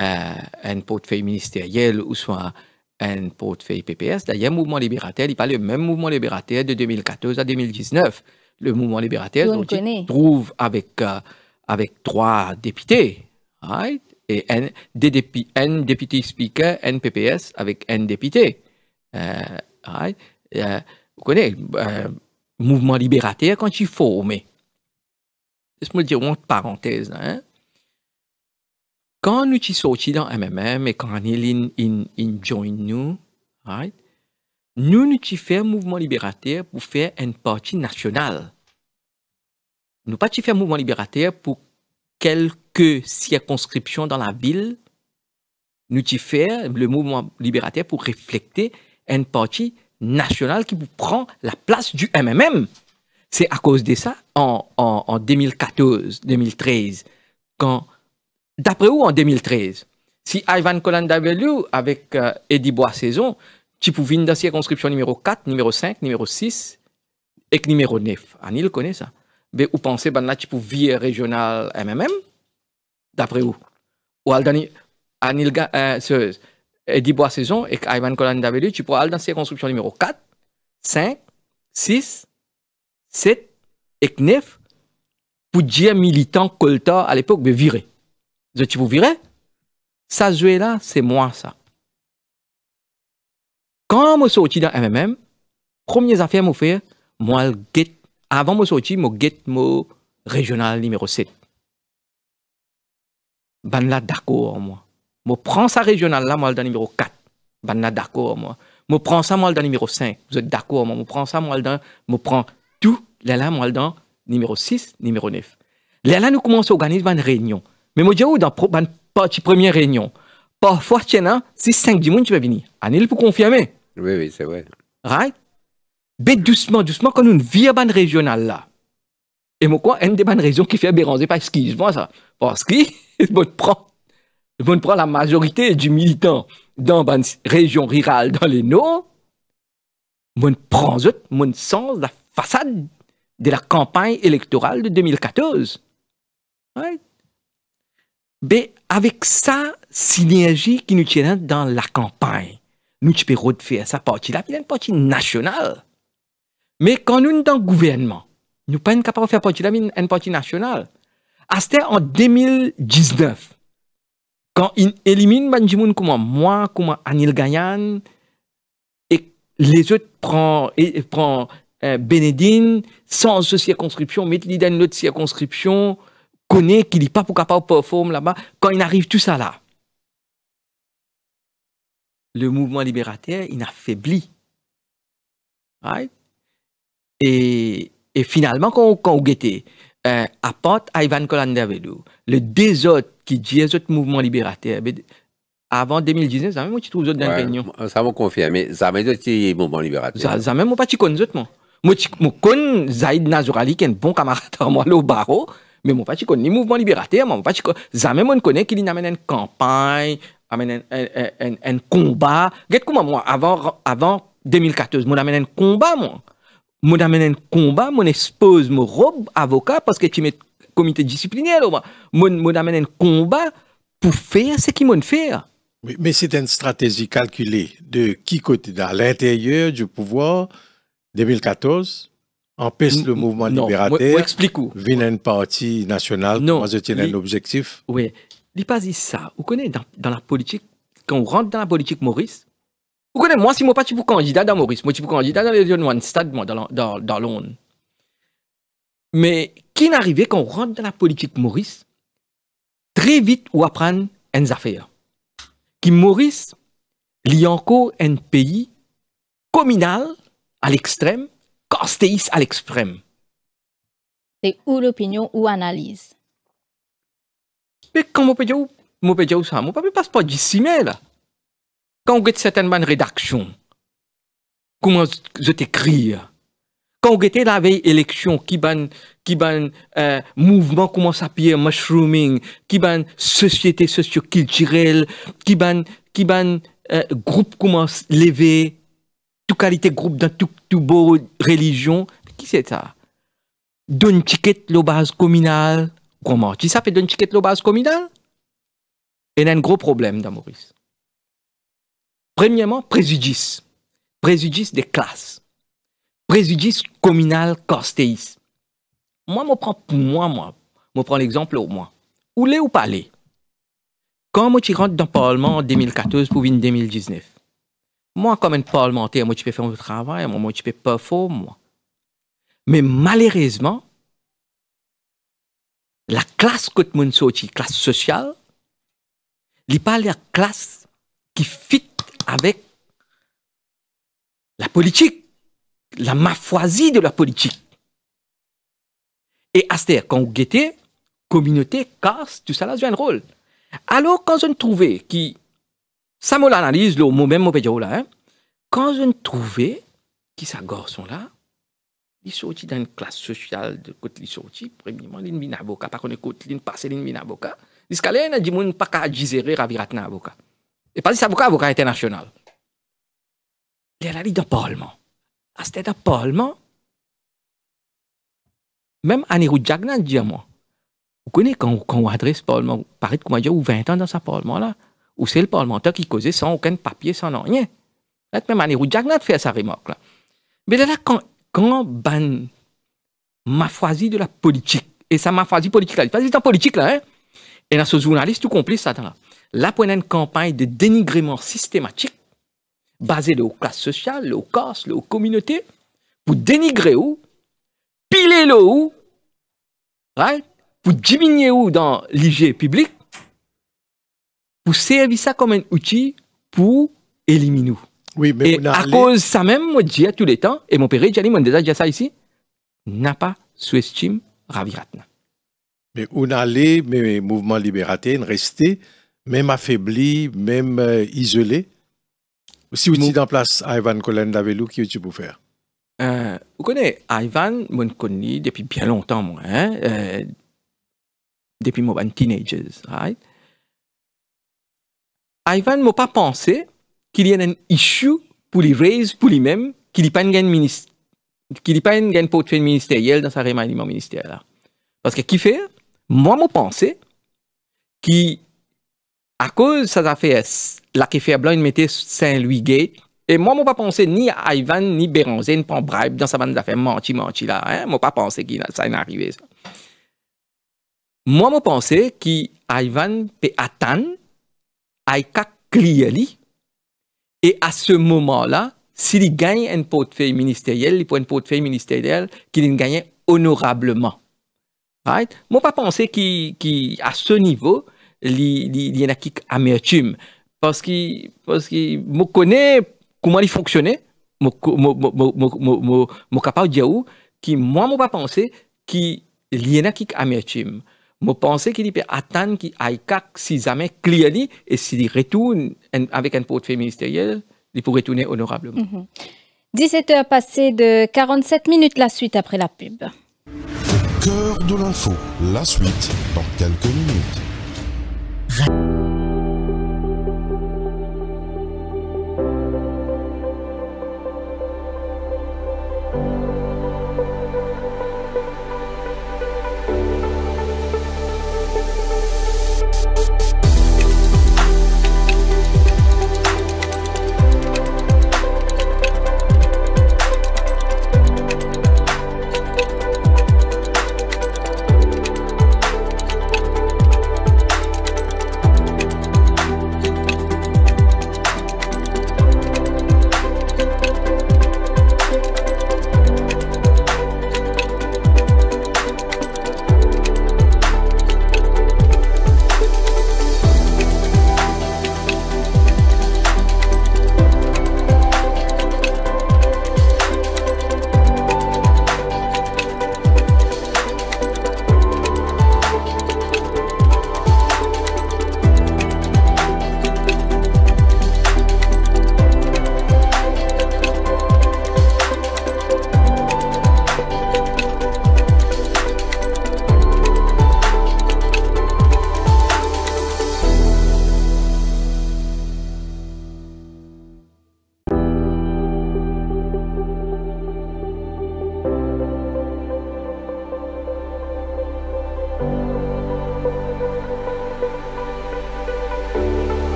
euh, un portefeuille ministériel ou soit un portefeuille PPS. D'ailleurs, le mouvement libérateur, il parle le même mouvement libérateur de 2014 à 2019. Le mouvement libérateur, trouve avec, avec trois députés. Et un, député speaker, un PPS avec un député. vous connaissez, le mouvement libérateur, quand il faut, mais Laisse-moi dire une parenthèse. Hein. Quand nous sommes sortis dans MMM et quand Aniline in, join nous, right? nous nous avons fait un mouvement libérateur pour faire un parti national. Nous pas fait un mouvement libérateur pour quelques circonscriptions dans la ville. Nous avons fait le mouvement libérateur pour refléter un parti national qui prend la place du MMM. C'est à cause de ça, en, 2014-2013, quand, d'après où en 2013, si Ivan Colandavelu avec euh, Eddie Bois Saison, tu pouvais dans la circonscription numéro 4, numéro 5, numéro 6 et numéro 9. Anil connaît ça. Mais vous pensez que tu venir régional MMM D'après où Ou Aldani, Anil, euh, Eddie Bois Saison et Ivan Colandavelu, tu pourras aller dans la circonscription numéro 4, 5, 6 et Eknef pour dire militant Colta à l'époque de virer. Je tu vous virer Ça jouer là, c'est moi ça. Quand je suis sorti dans MMM, première affaire que fait, moi get avant de sortir, je get mon régional numéro 7. Ben là d'accord moi. Je prends ça régional là moi dans numéro 4. Ben là d'accord moi. Je prends ça moi dans numéro 5. Vous êtes d'accord moi, je prends ça moi dans je prends tout lala mal dans numéro 6, numéro 9. Lala nous commençons à organiser une réunion. Mais moi, j'ai dis, dans la partie première réunion. Parfois, tu as 6, 5, 10 monde tu vas venir. Anil pour confirmer. Oui, oui, c'est vrai. Right? Mais doucement, doucement, quand nous vivons une régionale là. Et moi, quoi, une des bonnes raisons qui fait déranger, pas que je ça. Parce que, [LAUGHS] je prends je la majorité du militant dans une région rurale dans les noms, mon prend mon sens la façade de la campagne électorale de 2014. Mais ben, avec sa synergie qui nous tient dans la campagne, nous pouvons faire sa partie là, une partie nationale. Mais quand nous sommes dans le gouvernement, nous ne sommes pas capables de faire partie là, une partie nationale. Ah, en 2019, quand il élimine Benjamin comment moi, comme Anil Gayan, et les autres prennent, euh, Benedine, sans circonscription, mettre dans une autre circonscription, connaît qu'il n'est pas pour capable performer là-bas. Quand il arrive tout ça là, le mouvement libérateur, il affaiblit. Right? Et, et, finalement, quand, quand vous guettez, euh, porte à Ivan Colander-Vedou, le désordre qui dit les autres mouvements libérateurs, eh avant 2019, ça même tu trouves autres dans ouais, Ça m'a confirmé, ça m'a dit mouvement libérateur. Ça, ça même pas tu connais autres, moi. Moi, je connais Zaïd Nazourali, qui est un bon camarade à moi, au barreau, mais je ne connais le mouvement libérateur, je ne jamais qui connais qu'il a une campagne, un, un, un, un combat. comment moi, avant, avant 2014, je amène un combat, moi. Je amène un combat, mon expose mon robe avocat parce que tu mets comité disciplinaire, je amène un combat pour faire ce qu'il m'ont fait. Mais, mais c'est une stratégie calculée de qui côté, à l'intérieur du pouvoir, 2014, empêche le mouvement non, libérateur. Moi, explique Vient une partie nationale, non, moi je tiens un objectif. Oui, il pas dit ça. Vous connaissez dans, la politique, quand on rentre dans la politique Maurice, vous connaissez, moi si moi pas candidat dans Maurice, moi je suis candidat dans le One Stade, moi, dans, dans, Mais qui n'arrivait quand on rentre dans la politique Maurice, très vite on apprend une affaire. Qui Maurice, il y a encore un pays communal à l'extrême, c'est à l'extrême. C'est ou l'opinion ou analyse. Mais quand on peut dire, on peut ça, on peut pas pas dissimer là. Quand on a certaines bonnes rédactions, comment je t'écrire quand on était la veille élection, qui ban, qui ban euh, mouvement commence à piller mushrooming, qui ban société socioculturelle, qui ban, qui ban euh, groupe commence lever, qualité groupe, dans tout beau religion. Qui c'est ça Donne ticket l'obase base communale. Comment Tu fait donne ticket l'obase base communale Et il un gros problème dans Maurice. Premièrement, préjudice. Préjudice des classes. Préjudice communal corteis Moi, je prends pour moi, moi. Je prends l'exemple au moins. Où l'est ou parler Quand tu rentres dans Parlement en 2014 pour 2019, moi, comme un parlementaire, moi, je peux faire mon travail, moi, je peux pas faux moi. Mais malheureusement, la classe que tu la classe sociale, n'est pas la classe qui fit avec la politique, la mafoisie de la politique. Et Aster, quand vous guettez, communauté, casse, tout ça là joue un rôle. Alors, quand on trouvais qui ça moi, l'analyse, le mot même, je là, hein. quand je trouvais qui sa garçon là, ils sortit dans classe sociale de côté, il premièrement, par contre, pas avocat. Et Il dans le Parlement. dans le Parlement. Même dit moi, vous connaissez quand, on adresse Parlement, paraît 20 ans dans ce Parlement là ou c'est le parlementaire qui causait sans aucun papier, sans rien. même manière, où Jack fait sa remarque là. Mais là, quand, quand m'a ma de la politique, et ça m'a politique là, c'est en politique là, hein, et dans ce journaliste tout complice, ça là. pour une campagne de dénigrement systématique, basée aux classes sociales, aux castes, aux communautés, pour dénigrer où piler le où pour diminuer où dans l'IG public, pour servir ça comme un outil pour éliminer nous. Oui, mais et à cause de ça même, moi, je dis tout le temps, et mon père, j'ai dit, moi, déjà, j'ai ça ici, n'a pas sous-estime Raviratna. Mais on allait, mais mouvements mouvement libératé, resté, même affaibli, même isolés euh, isolé. Si vous êtes en place Ivan Colen Davelou, qui est-ce pour faire euh, Vous connaissez Ivan, je connais depuis bien longtemps, moi. Hein? Euh, depuis mon teenagers, right? Ivan ne m'a pas pensé qu'il y ait un issue pour lui raise pour lui-même qu'il n'y pas une gagne pas une portrait ministériel dans sa remaniement ministère là. Parce que qui fait moi je pensé qui à cause de cette affaire la qui fait blanc il mettait Saint-Louis gay et moi je pas pensé ni à Ivan ni Béranzé pas bribe dans sa bande d'affaires menti menti là hein moi pas pensé que ça allait arrivé Moi je pensé qu'Ivan peut attendre Aïka li. Et à ce moment-là, s'il gagne un portefeuille ministériel, il prend un portefeuille ministériel qu'il gagne honorablement. Right? Moi, pas qu'à à ce niveau, il y en a qui amertume. Parce que, parce que, je connais comment il fonctionnait, je suis capable de dire que moi, je ne pas qu'il y en a qui amertume. Je pense qu'il peut attendre qu'il aille si jamais client et s'il retourne avec un portefeuille ministériel, il pourrait retourner honorablement. 17 mm-hmm. heures passées de 47 minutes la suite après la pub. Cœur de l'info, la suite dans quelques minutes.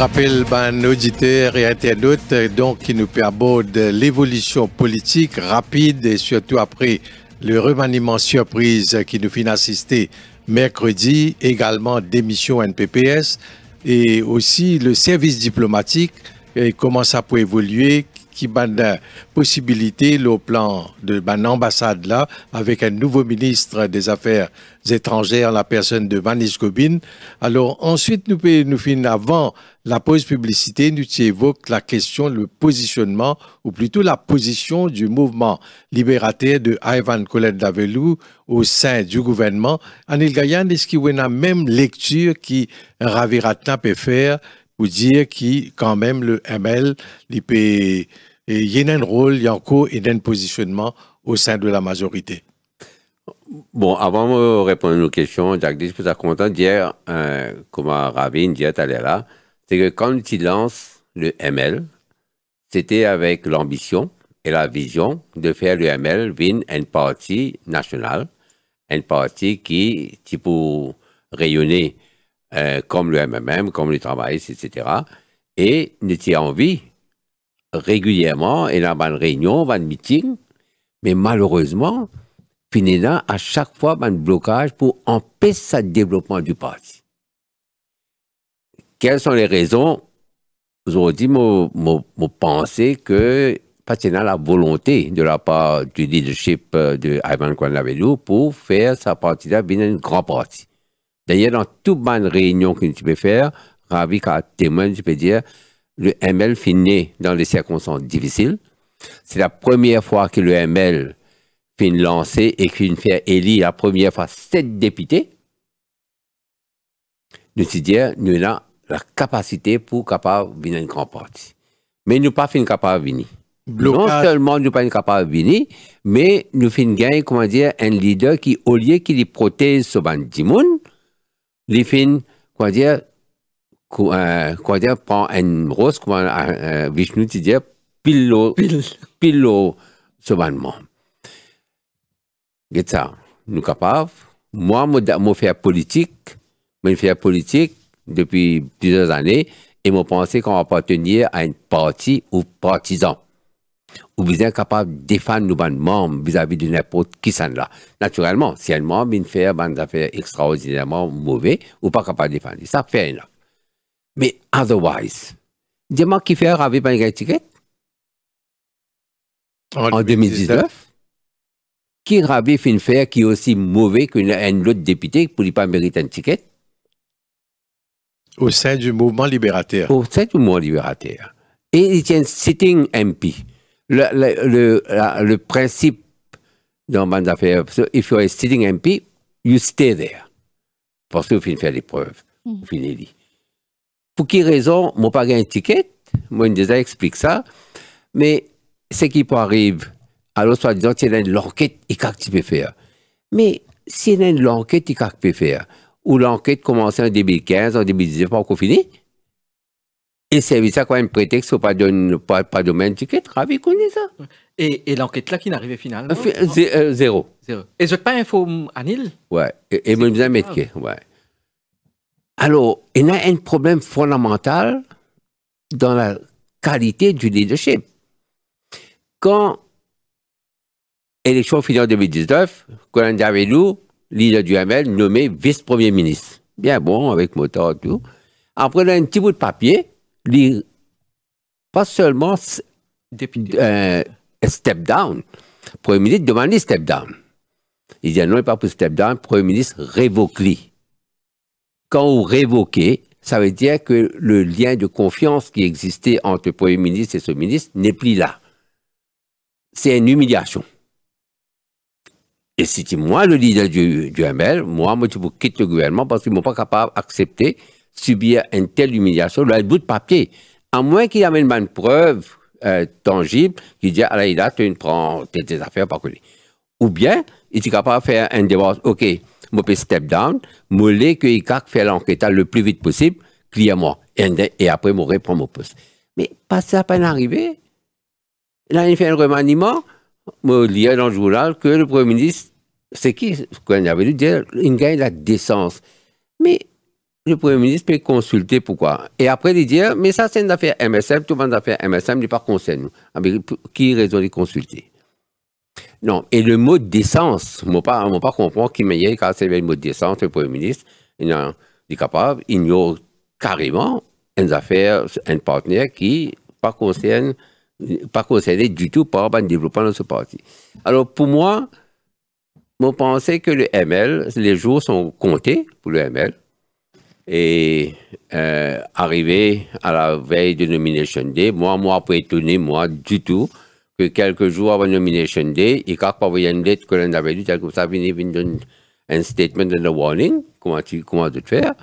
rappelle un ben, auditeurs et internautes euh, donc, qui nous aborde l'évolution politique rapide et surtout après le remaniement surprise qui nous finit assister mercredi, également démission NPPS et aussi le service diplomatique et comment ça peut évoluer qui ben, possibilité, le plan de ben, ambassade là, avec un nouveau ministre des Affaires étrangères, la personne de Vanis Gobine. Alors ensuite, nous, nous finissons avant la pause publicité, nous évoquons la question, le positionnement, ou plutôt la position du mouvement libérateur de Ivan Colette au sein du gouvernement. Anil Gayan, est-ce qu'il y a même lecture qui ravira peut faire pour dire qui quand même le ML, l'IP et il y a un rôle, il y a un positionnement au sein de la majorité. Bon, avant de répondre nos questions, Jacques, je suis content de dire, euh, comme Ravine dit à là, c'est que quand tu lances le ML, c'était avec l'ambition et la vision de faire le ML win une partie nationale, une partie qui, qui rayonner euh, comme le MMM, comme le Travail, etc. Et tu as envie régulièrement, et a une réunion, une meeting, mais malheureusement, y a à chaque fois, un blocage pour empêcher le développement du parti. Quelles sont les raisons Aujourd'hui, je penser que a la volonté de la part du leadership euh, de Ivan Kwan pour faire sa partie là bien une grande partie. D'ailleurs, dans toute bonne réunion que tu peux faire, Ravi, témoin, tu peux dire, le ML finit dans des circonstances difficiles. C'est la première fois que le ML finit lancé et qu'il fait élire la première fois sept députés. Nous dire nous avons la capacité pour capable venir une grande partie. Mais nous pas capables de venir. Non seulement nous pas capable venir, mais nous fin gagner comment dire un leader qui au lieu qu'il protège ce bandit monde, il fin comment dire quand on prend un rose, comme euh, eh, Vishnu te dit, pillo, ce [LAUGHS] seulement. Et ça, nous capables. Moi, je fais politique, je fais politique depuis e plusieurs années, et je penser qu'on va appartenir à une partie ou partisan. Ou bien capable de défendre nos membres vis-à-vis de n'importe qui ça là. Naturellement, si un membre fait des affaires extraordinairement mauvais, ou pas capable de défendre, ça fait une mais otherwise. fait un avait pas une étiquette en, en 2019. qui avait fait une faire qui est aussi mauvais qu'un autre député pour ne pas mériter une ticket Au sein du mouvement libérateur. Au sein du mouvement libérateur. Et il un sitting MP. Le, le, le, principe dans le affaire, d'affaires, if you are sitting MP, you stay there. Parce que vous finissez faire l'épreuve. Vous mmh. finissez. Pour qui raison, n'ai pas gagné un ticket Moi, je déjà explique ça. Mais ce qui peut arriver, alors soit disant, c'est une enquête, et qu'est-ce que tu peux faire Mais si il y a une enquête, qu'est-ce que tu peux faire Ou l'enquête commençait en 2015, en 2019, pas encore fini et c'est ça quand même prétexte pas donner pas, pas donner un ticket, ravi qu'on ait ça. Et, l'enquête là qui n'arrivait finalement euh, euh, Zéro. Zéro. Et je pas info Anil Ouais, et, et même un mètre, ouais. Alors, il y a un problème fondamental dans la qualité du leadership. Quand élection en 2019, Colin Davidou, leader du ML, nommé vice-premier ministre. Bien bon, avec moteur et tout. Après, il a un petit bout de papier, il pas seulement euh, step down. Premier ministre demande step down. Il dit non, il a pas pour step down. Premier ministre révoque quand vous révoquez, ça veut dire que le lien de confiance qui existait entre le Premier ministre et ce ministre n'est plus là. C'est une humiliation. Et si moi, le leader du, ML, moi, moi, je vous quitte le gouvernement parce qu'ils ne m'ont pas capable d'accepter subir une telle humiliation, le bout de papier. À moins qu'il amène une preuve euh, tangible qui dit, ah il a, tu prends tes affaires par colis. Ou bien, il est capable de faire un débat, OK, je peux step down, je l'ai que fait l'enquête le plus vite possible, client et, après je reprends mon poste. Mais pas ça pas arrivé. Là, il fait un remaniement, je dit dans le journal que le Premier ministre, c'est qui qu'on il avait dire, il gagne la décence. Mais le Premier ministre peut consulter pourquoi. Et après, il dit, mais ça, c'est une affaire MSM, tout le monde a MSM, il n'est pas concerné. Ah, qui raison de consulter non. Et le mot décence, je ne comprends pas comprendre qu'il y le mot décence, le Premier ministre, il est capable, il y carrément une affaire, un partenaire qui n'est pas concerné du tout par le développement de ce parti. Alors pour moi, je pensais que le ML, les jours sont comptés pour le ML. Et euh, arrivé à la veille de Nomination Day, moi, moi, pas étonné, moi, du tout, quelques jours avant Nomination Day, ICAC pas une lettre que l'on avait dit, comme ça, venez, venez un statement and warning, comment tu, comment te faire.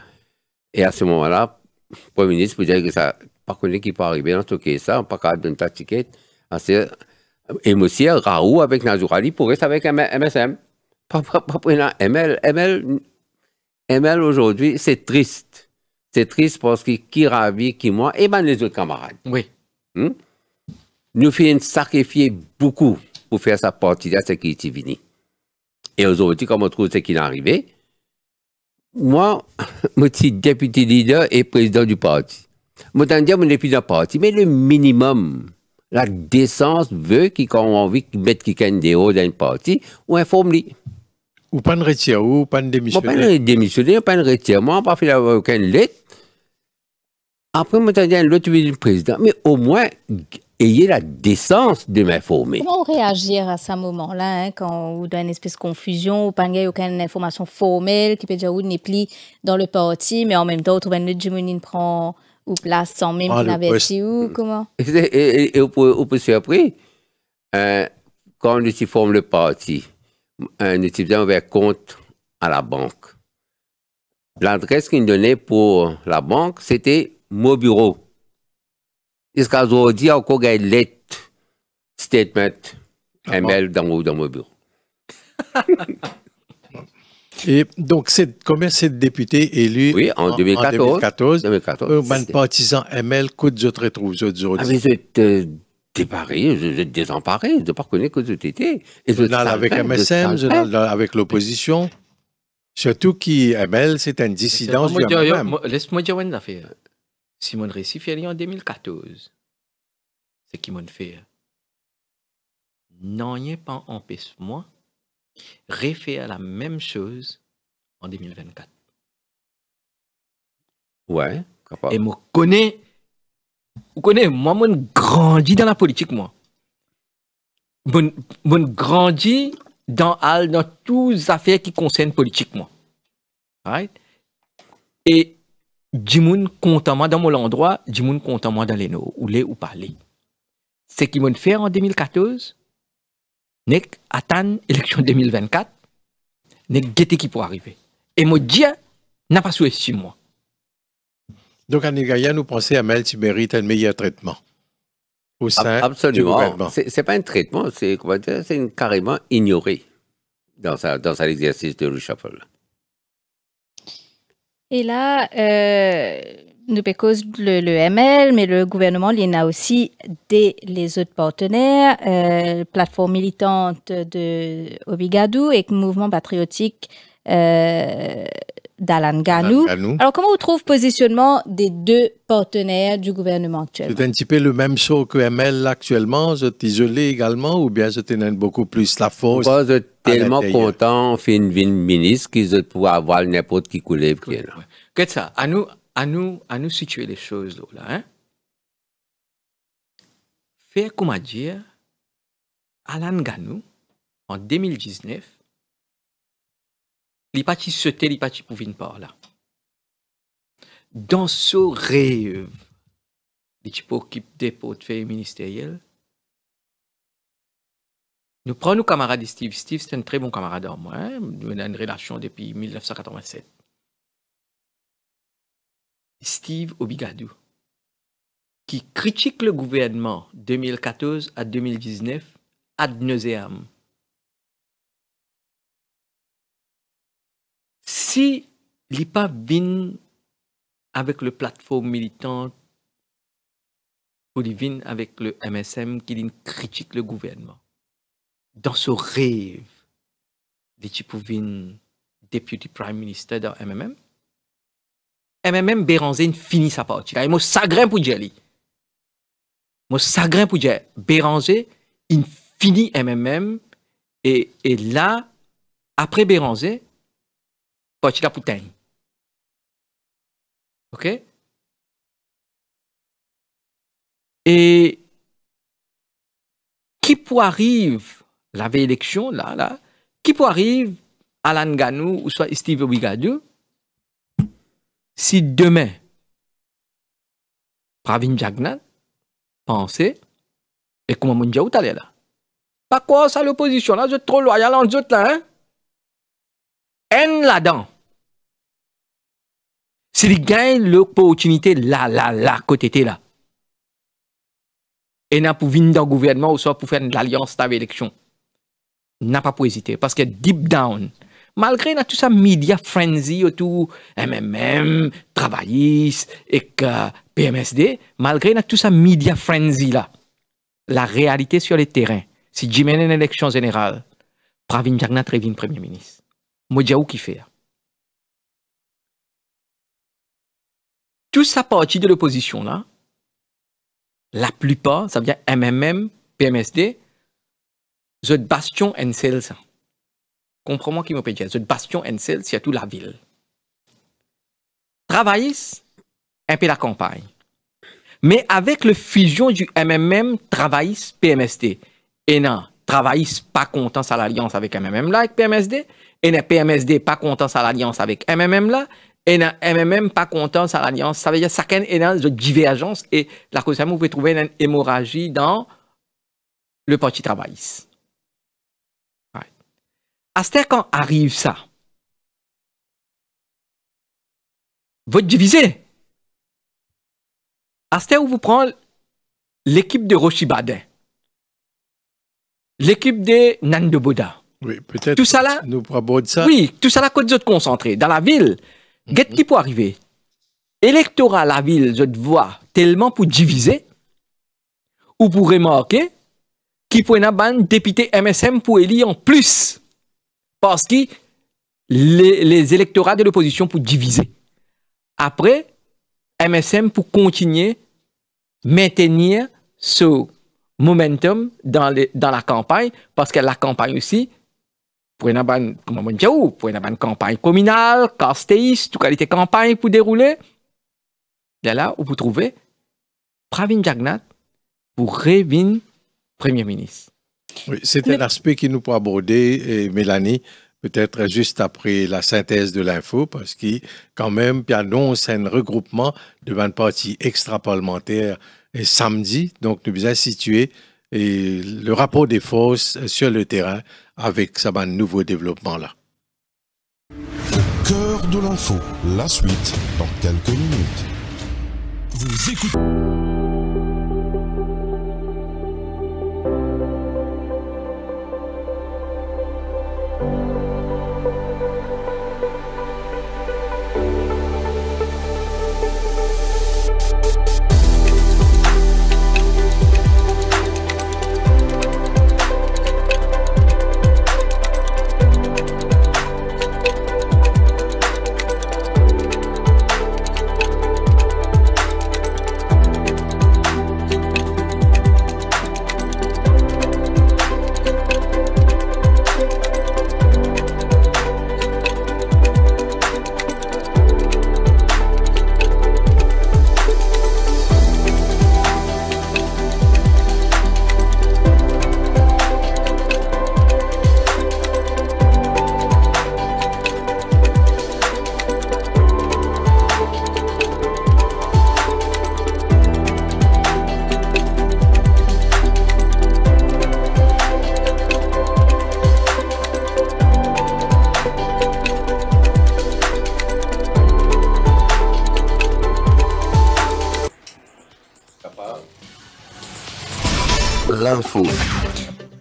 Et à ce moment-là, le Premier ministre vous dire que ça, par contre, qui peut arriver dans ce cas-là, on peut pas donner ta ticket. Et aussi, Raoult avec Nazourali pourrait rester avec MSM. ML, ML, ML aujourd'hui, c'est triste. C'est triste parce que qui ravit, qui moi, et bien, les autres camarades. Oui. Hmm? nous faisons sacrifier beaucoup pour faire sa partie de la sécurité vini. Et aujourd'hui, comme on trouve ce qui est arrivé, moi, je suis [LAUGHS] député leader et président du parti. Je suis mon député du parti, mais le minimum, la décence veut qu'ils ait envie de mettre quelqu'un dans le parti ou informe-lui. Ou pas de retirer, ou pas de démissionner. Pas de démissionner, pas de retirer. Moi, pas fait aucune lettre. Après, je suis le président. Mais au moins, ayez la décence de m'informer. Comment réagir à ce moment-là, hein, quand vous avez une espèce de confusion, ou pas aucune information formelle qui peut dire où n'est plus dans le parti, mais en même temps, trouver une autre prend ou place sans même ah, ou comment Et, vous et on, peut, on quand nous forme le parti, un étudiant avait un compte à la banque. L'adresse qu'il me donnait pour la banque, c'était mon bureau il un lettre, un statement ah ML dans mon bureau. [LAUGHS] Et donc, combien c'est députés élus Oui, en, en 2014. En 2014, 2014 euh, partisan ML, que je te retrouve aujourd'hui. Ah, dis. vous êtes euh, déparé, vous êtes désemparé, je ne pas connaître que vous étiez. Journal avec MSM, journal avec l'opposition. Surtout qui, ML, c'est un dissident. Laisse-moi dire une affaire. Simone Récif, en 2014. ce qui m'a fait. Euh, N'en y pas empêché moi refaire la même chose en 2024. Ouais, Et moi, connais, vous connaissez, moi, je grandis dans la politique, moi. Je grandis dans, dans toutes les affaires qui concernent politique, moi. Right? Et Jimoun moi dans mon endroit, Jimoun moi dans les nôtres, ou les ou parler. Ce qu'ils vont faire en 2014, nek qu'à l'élection 2024, nek guetter qui pour arriver. Et moi, Dieu n'a pas souhaité moi. Donc, en nous pensons à tu mérites un meilleur traitement. Absolument. Ce n'est pas un traitement, c'est carrément ignoré dans, dans sa exercice de reshuffle. Et là, euh, nous pécose le, le, ML, mais le gouvernement, il y a aussi des les autres partenaires, euh, plateforme militante de Obigadou et mouvement patriotique euh, d'Alan Ganou. Alors, comment vous trouvez le positionnement des deux partenaires du gouvernement actuel C'est un petit peu le même show que ML actuellement. Je êtes isolé également ou bien je tenais beaucoup plus la force je suis tellement content, on fait une ministre, qu'ils pu avoir n'importe qui couler. Qu'est-ce ça à nous, à, nous, à nous situer les choses là. Hein? comment dire, Alan Ganou, en 2019, li se ki sote, li pa Dans ce rêve, li ki pou kip depot ministériels, nous prenons Steve. Steve, c'est un très bon camarade, en moi, hein. nous relation une relation 1987. Steve Obigadou, qui critique le gouvernement 2014 à 2019 ad nauseam. si l'IPA vient avec le plateforme militante ou vient avec le MSM qui critique le gouvernement, dans ce rêve de Chipouvin, deputy prime minister dans MMM, MMM il finit sa partie. Et moi, pour dire, moi, sagrin pour dire, Béranzé, il finit MMM, et, là, après Béranze pas tirar putain, Ok? Et qui peut arriver la veille élection, là, là, qui peut arriver Alan Ganou ou soit Steve Ouigadou si demain, Pravin Jagnan, pensez, et comment mon Dieu, là? Pas quoi, ça, l'opposition, là, Je suis trop loyal en autres, là, hein? haine là-dedans. S'il gagne l'opportunité là, là, là, côté là. Et n'a pour venir dans le gouvernement ou soit pour faire une alliance avec l'élection. N'a pas pour hésiter. Parce que deep down, malgré na, tout ça, media frenzy autour MMM, travailliste et que PMSD, malgré na, tout ça, media frenzy là, la réalité sur le terrain, si Jiménez une élection générale, Pravin Premier ministre qui fait. Tout ça partie de l'opposition là, la plupart, ça veut dire MMM, PMSD, The Bastion and Sales. Comprends-moi qui me dire. The Bastion and Sales, c'est toute la ville. Travaillissent un peu la campagne. Mais avec le fusion du MMM, travaillissent PMSD. Et non, travaillissent pas content ça l'alliance avec MMM là, avec PMSD. Et le PMSD pas content à l'alliance avec MMM là, et le MMM pas content sa l'alliance. Ça veut dire que ça une divergence et la cause vous pouvez trouver une hémorragie dans le parti travailliste. quand arrive ça, votre divisé. À où vous prenez l'équipe de Rochibadin, l'équipe de Nandoboda. Oui, peut-être. Tout ça là. Nous ça. Oui, tout ça là, quand concentré dans la ville, mhm. qui peut arriver Électorat, la ville, je te vois tellement pour diviser ou pour remarquer qui peut un député MSM pour élire en plus. Parce que les, électorats de l'opposition pour diviser. Après, MSM pour continuer maintenir ce momentum dans, dans la campagne, parce que la campagne aussi, pour une campagne communale, casteis, tout qualité campagne pour dérouler. Et là, vous trouvez Pravin Jagnat pour Révin Premier ministre. C'est un aspect qui nous peut aborder, Mélanie, peut-être juste après la synthèse de l'info, parce qu'il, quand même, il annonce un regroupement de 20 partie extra-parlementaires samedi, donc nous sommes situés et le rapport des forces sur le terrain avec ce nouveau développement-là. Cœur de l'info, la suite dans quelques minutes. Vous écoutez.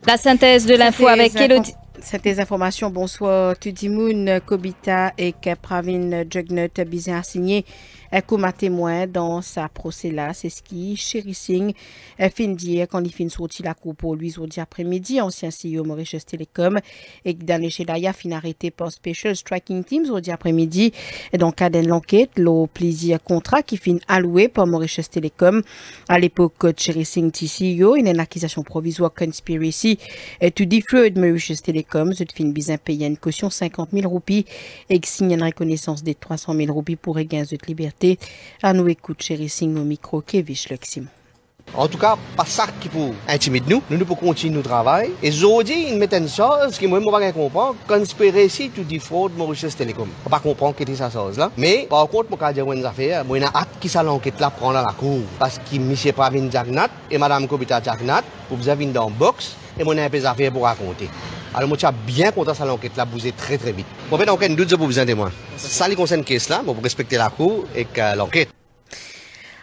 La synthèse de l'info avec Elodie. Synthèse informations, bonsoir Tudimoun Kobita et Pravin Jugnut à signé eh, comme témoin dans sa procès là, c'est ce qui a eh, fin dire quand il fin sorti la cour pour lui aujourd'hui après-midi, ancien CEO Mauritius Telecom et Daniel Chelaya fin arrêté par Special Striking Teams, aujourd'hui après-midi dans le cadre de l'enquête, le plaisir contrat qui finit alloué par Mauritius Telecom à l'époque Singh, TCO, e une accusation provisoire conspiracy to defraud Mauritius Telecom, Il fin a payé une caution 50 000 roupies et signe une reconnaissance des 300 000 roupies pour regain de liberté à nous écouter chérie Singh, au micro, Kevich Leximon. En tout cas, pas ça qui peut intimider nous. Nous, nous pouvons continuer notre travail. Et aujourd'hui, il mettent une chose qui, moi, je ne pas comprendre. tu dis fraude, Mauritius télécom. Je ne pas comprendre que est cette chose-là. Mais, par contre, je peux dire une affaire. Moi, j'ai hâte que ça l'enquête là prend la cour. Parce que M. Pravin Jagnat et Mme Kobita Jagnat, vous avez une dans box et moi, j'ai un peu d'affaires pour raconter. Alors, je suis bien content de l'enquête là, bougé très très vite. Bon, ben, aucun doute, je vous besoin de moi. Ça, les concerne case là, pour respecter la cour et l'enquête.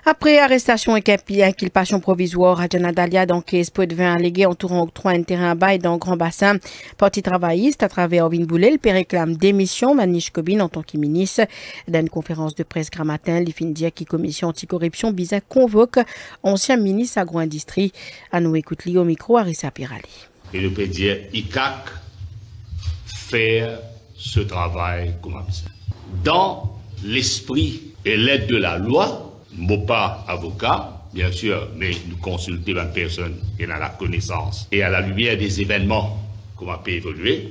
Après arrestation et inculpation provisoire, Adjana Dalia, donc, espoir de vin allégué entourant trois un terrain à bail dans Grand Bassin, parti travailliste à travers Ovin Boulel, le réclame démission, Manish Kobin en tant que ministre. Dans une conférence de presse gramatin, matin, dire qui commission anticorruption, Biza convoque ancien ministre agro-industrie. À nous écouter au micro, Arissa Pirali et je peux dire ICAC, faire ce travail comme ça. Dans l'esprit et l'aide de la loi, pas avocat, bien sûr, mais nous consulter la personne qui a la connaissance et à la lumière des événements, comment peut évoluer.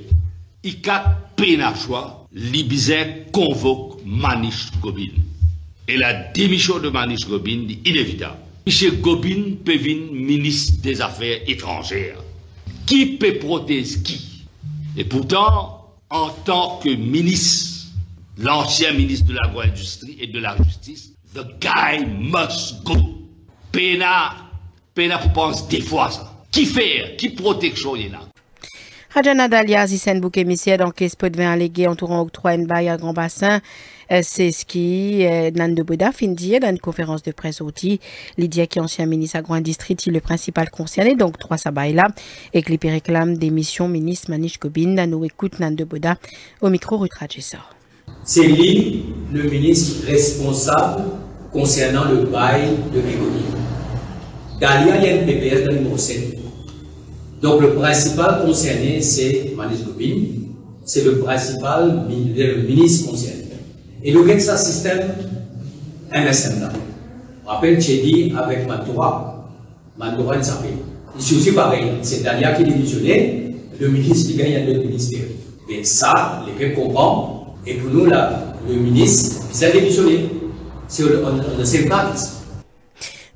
ICAC Pénachois, l'Ibizet convoque Manish Gobin. Et la démission de Manish Gobin est inévitable. Michel Gobin venir ministre des Affaires étrangères. Qui peut protéger qui Et pourtant, en tant que ministre, l'ancien ministre de l'agro-industrie et de la justice, the guy must go. Pena, pena pense des fois ça. Qui faire Qui protection il là a Radjana Dalia, donc Boukemissier, dans de allégué entourant octroi à grand bassin. Euh, c'est ce qui euh, Nando Boda fin dans une conférence de presse outil. Lydia qui est ancien ministre agro-industrie, le principal concerné, donc trois là, et qui réclame des missions ministre Manish Kobin. Nous écoute Nando au micro Rutrajessor. C'est lui le ministre responsable concernant le bail de l'économie. Galia il y PPS dans le Donc le principal concerné, c'est Manish Gobin, c'est le principal ministre concerné. Et Elogensa System MSM. Rappel, j'ai dit avec Mantoura, Mantoura Nsapé. Ici aussi pareil, c'est Daniel qui est démissionnait, le ministre qui gagne à l'autre ministère. Mais ça, les peuples et pour nous là, le ministre, il s'est démissionné. On ne sait pas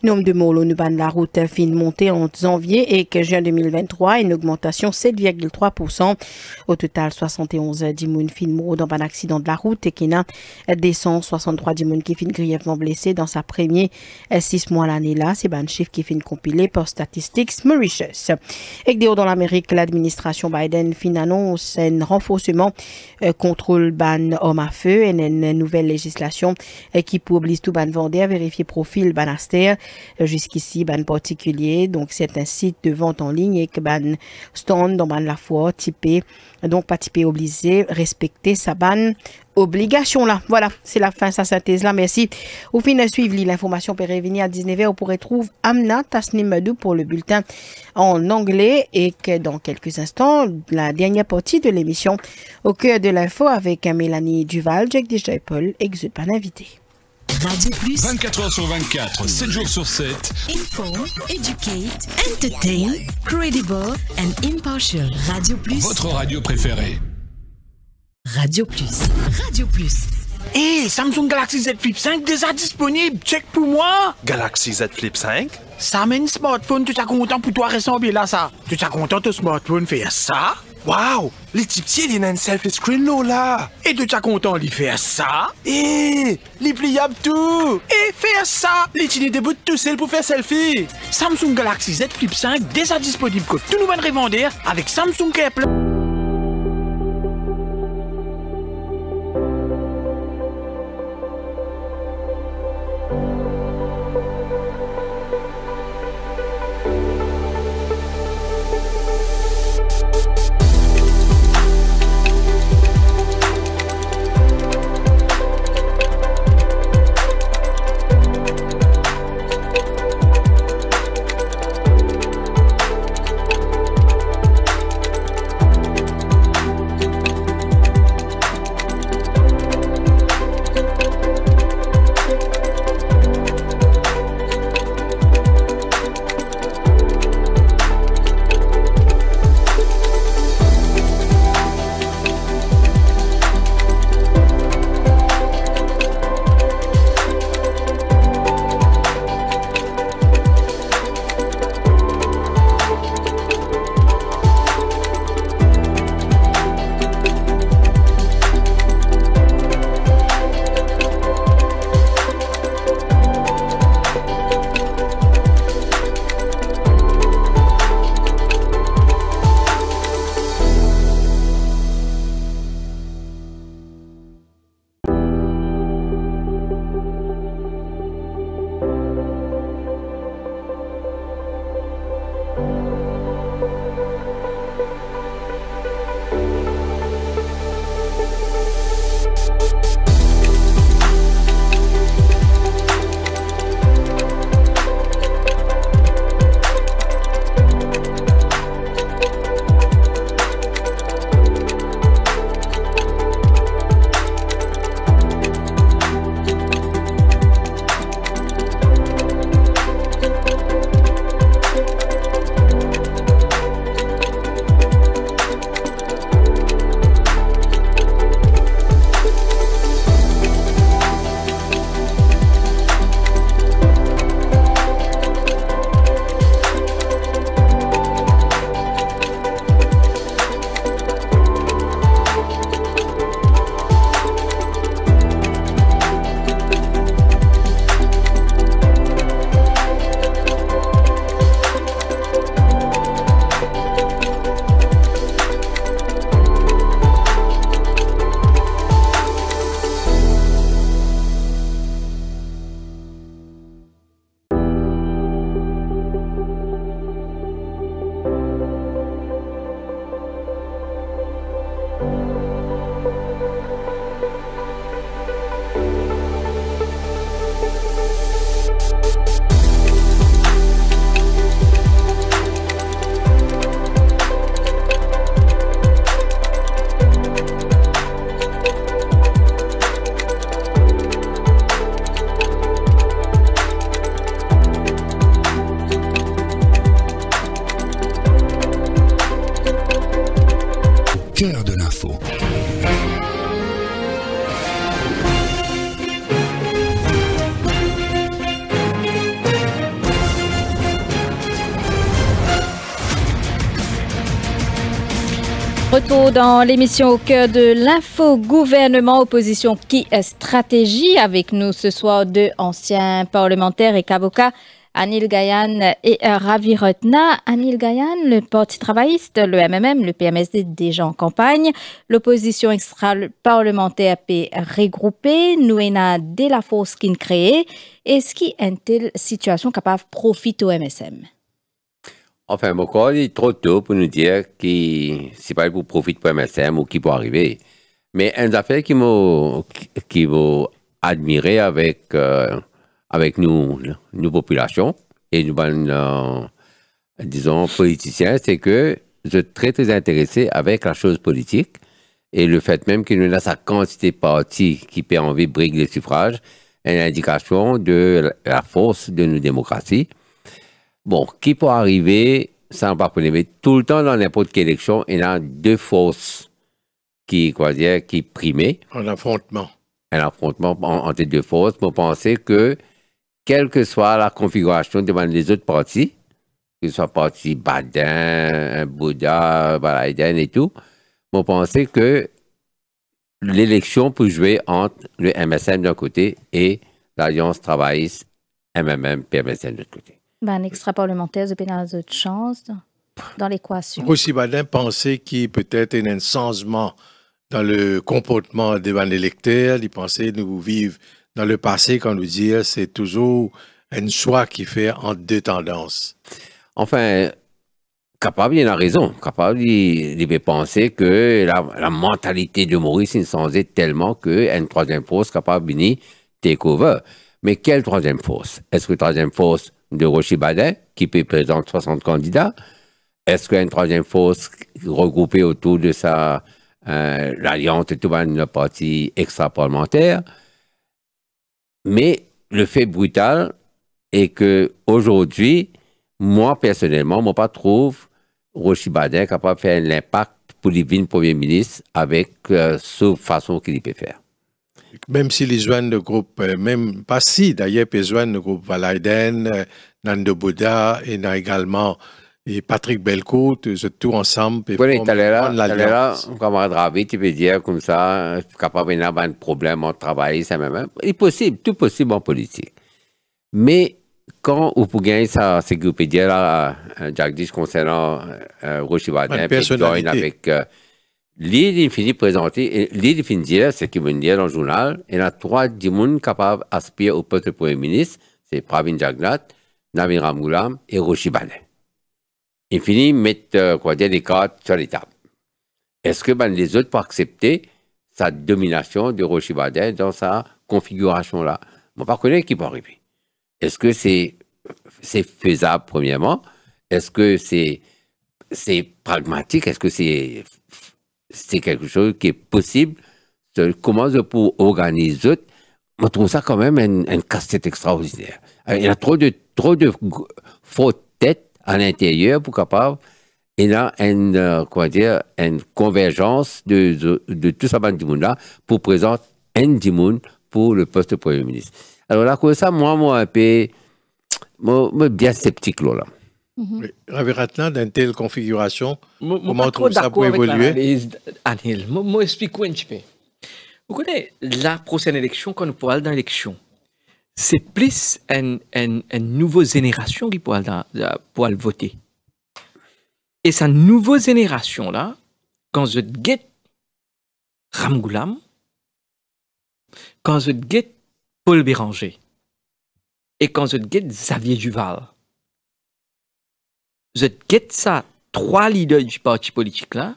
Nombre de morts nous de la route fin montée en janvier et que juin 2023, une augmentation 7,3%. Au total, 71 dimounes fin morts dans un accident de la route et qu'il y a des 163 dimounes qui finissent grièvement blessés dans sa première euh, six mois l'année là. C'est un chiffre qui finit compilé par Statistics Mauritius. Et dans l'Amérique, l'administration Biden fin annonce un renforcement euh, contrôle ban homme à feu et une nouvelle législation euh, qui publie tout ban vendeur à vérifier profil banaster jusqu'ici ban particulier donc c'est un site de vente en ligne et que ban stand dans ban la foi typé donc pas typé obligé respecter sa ban obligation là. Voilà, c'est la fin de sa synthèse là. Merci. Au fin de suivre l'information peut revenir à 19h pourrait trouver Amna Tasnimadou pour le bulletin en anglais et que dans quelques instants, la dernière partie de l'émission au cœur de l'info avec Mélanie Duval, Jack DJ Paul et Xupan invité. Radio Plus. 24 heures sur 24, 7 jours sur 7. Inform, educate, entertain, credible and impartial. Radio Plus. Votre radio préférée. Radio Plus. Radio Plus. Hé, eh, Samsung Galaxy Z Flip 5 déjà disponible. Check pour moi. Galaxy Z Flip 5? Ça mène smartphone, tu t'as content pour toi ressembler là ça. Tu t'as content ton smartphone faire ça? Wow! tips, il a une selfie-screen, là! Et de t'as content, il faire ça! Et les pliables tout! Et faire ça! Les début déboutent tout seul pour faire selfie! Samsung Galaxy Z Flip 5, déjà disponible que tout nouvel revendeur avec Samsung Apple. dans l'émission au cœur de l'info gouvernement opposition qui est stratégie avec nous ce soir deux anciens parlementaires et avocats Anil Gayan et Ravi Rotna. Anil Gayan, le parti travailliste, le MMM, le PMSD déjà en campagne, l'opposition extra-parlementaire ap regroupée, Nouena de la force qu'il crée, est ce qui une telle situation capable profite au MSM. Enfin, encore, il est trop tôt pour nous dire que c'est pas pour profiter pour MSM ou qui peut arriver. Mais une affaire qui m'a qui vaut admiré avec euh, avec nous, nos populations et nos ben, euh, disons, politiciens, c'est que je suis très, très intéressé avec la chose politique et le fait même qu'il nous laisse sa quantité de partis qui peut envie briguer les suffrages, une indication de la force de nos démocraties. Bon, qui peut arriver, sans pas problème. Mais tout le temps, dans n'importe quelle élection, il y a deux forces qui, quoi dire, qui primaient. Un affrontement. Un affrontement entre deux forces pour penser que, quelle que soit la configuration devant les autres partis, que ce soit parti Badin, Bouddha, Balaïden et tout, on pensait que l'élection peut jouer entre le MSM d'un côté et l'Alliance travailliste MMM PMSM de l'autre côté. Ben, extra parlementaire de de chance dans l'équation. Aussi, Badin pensait qu'il peut-être un changement dans le comportement des électeurs. Il pensait nous vivre dans le passé quand nous dire c'est toujours un choix qui fait en deux tendances. Enfin, capable, il a raison. Capable, il, il penser que la, mentalité de Maurice s'est est tellement que une troisième force capable de take Mais quelle troisième force Est-ce que troisième force de Rochi qui qui présenter 60 candidats. Est-ce qu'il y a une troisième force regroupée autour de sa euh, l'alliance et tout ben, une parti extra-parlementaire Mais le fait brutal est qu'aujourd'hui, moi personnellement, je ne trouve Rochi qui capable de faire l'impact pour les premier ministre avec euh, façon qu'il peut faire même si les besoin de groupe, euh, même pas si d'ailleurs, les besoin de groupe Valayden, euh, Nando Bouddha, et également Patrick Belcourt, tout ensemble. oui, tu là, là, camarade Ravi, tu peux dire comme ça, capable d'avoir un problème en travaillant, ça même. C'est hein. possible, tout possible en politique. Mais quand vous pouvez gagner ça, c'est que vous pouvez dire euh, Jacques-Dix, concernant euh, Rochibadin, avec. L'idée présenter, présentée, l'idée de dire, ce qu'il veut dire dans le journal, il y a trois monde capables d'aspirer au poste de Premier ministre, c'est Pravin Jagnat, Navin Ramgoulam et Roshi Il finit mettre quoi des cartes sur les Est-ce que ben, les autres peuvent accepter sa domination de Roshi dans sa configuration-là On ne pas connaître qui peut arriver. Est-ce que c'est faisable, premièrement Est-ce que c'est c'est pragmatique Est-ce que c'est c'est quelque chose qui est possible. Comment je peux organiser Je trouve ça quand même un, casse-tête extraordinaire. Euh, il y a trop de, trop de têtes à l'intérieur pour capable. Il y a une, euh, dire, une convergence de, de, de tout ça là pour présenter un Dimoun pour le poste de Premier ministre. Alors là, comme ça, moi, moi, un moi, bien sceptique là. Mhm. Oui. Raviratna, dans telle configuration, comment ça peut évoluer Anil, je explique un petit peu. Vous connaissez la prochaine élection, quand nous aller dans l'élection, c'est plus une, nouvelle génération qui pourra, euh, voter. Et cette nouvelle génération-là, quand je Ram Ramgoulam, quand je get Paul Béranger, et quand je get Xavier Duval, êtes êtes ça, trois leaders du parti politique là,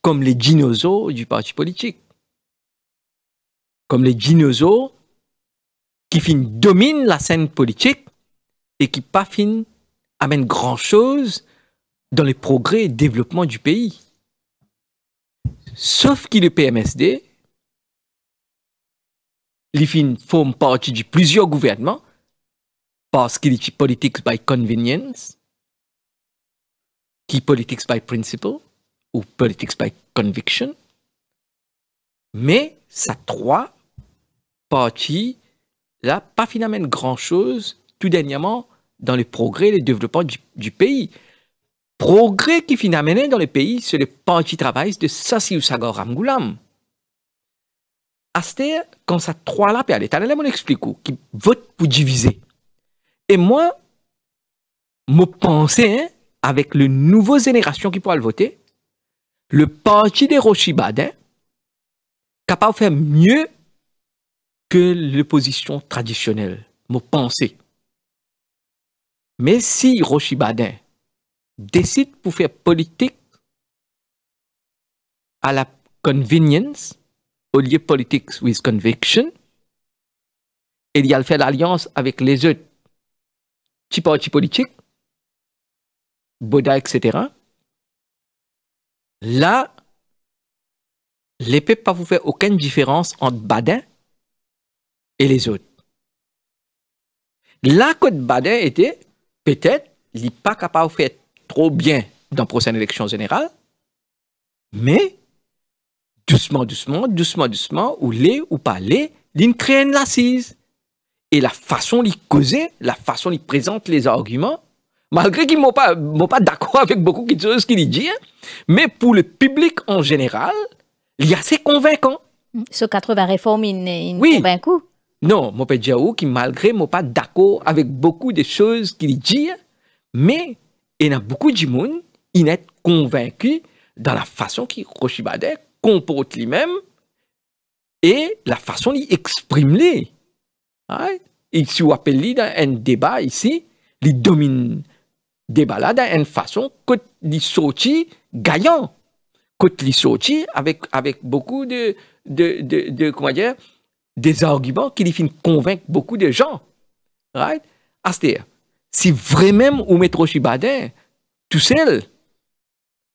comme les dinosaures du parti politique. Comme les dinosaures qui fin dominent la scène politique et qui pas fin amènent grand chose dans les progrès et développement du pays. Sauf que le PMSD, les fin, forme partie de plusieurs gouvernements parce qu'il est politique by convenience qui politics by principle ou politics by conviction, mais ça trois partis là pas finalement grand chose tout dernièrement dans le progrès et le développement du, pays. Progrès qui finalement dans le pays, c'est le parti travail de Sassi Sagor Amgoulam. Aster, quand ça trois là, puis l'état, là, on explique qui vote pour diviser. Et moi, me pensais, hein, avec les nouvelles générations qui pourra le voter, le parti des Rochibadins, capable de faire mieux que l'opposition traditionnelle, mon pensée. Mais si Rochibadin décide pour faire politique à la convenience, au lieu politique with conviction, il y a faire l'alliance avec les autres petits partis politiques, Boda, etc. Là, l'épée ne vous faire aucune différence entre Badin et les autres. Là quand Badin était, peut-être, n'est pas capable de faire trop bien dans la prochaine élection générale, mais doucement, doucement, doucement, doucement, ou les, ou pas les, ils ne Et la façon d'y causer, la façon d'y présente les arguments, malgré qu'ils ne sont pas, pas d'accord avec beaucoup de choses qu'il dit, mais pour le public en général, il est assez convaincant. Ce 80 réformes, il est oui. convaincant. Non, mon père ou qui malgré pas d'accord avec beaucoup de choses qu'il dit, mais il y a beaucoup de monde, il est convaincu dans la façon qu'il Roshibade comporte lui-même et la façon il exprime les. Il Et si dans un débat ici, il domine là d'une façon que les sorti gagnant, que les sorti avec, avec beaucoup de, de, de, comment dire, des arguments qui les convaincre beaucoup de gens. Right? C'est-à-dire, si vraiment ou métro Chibadin tout seul,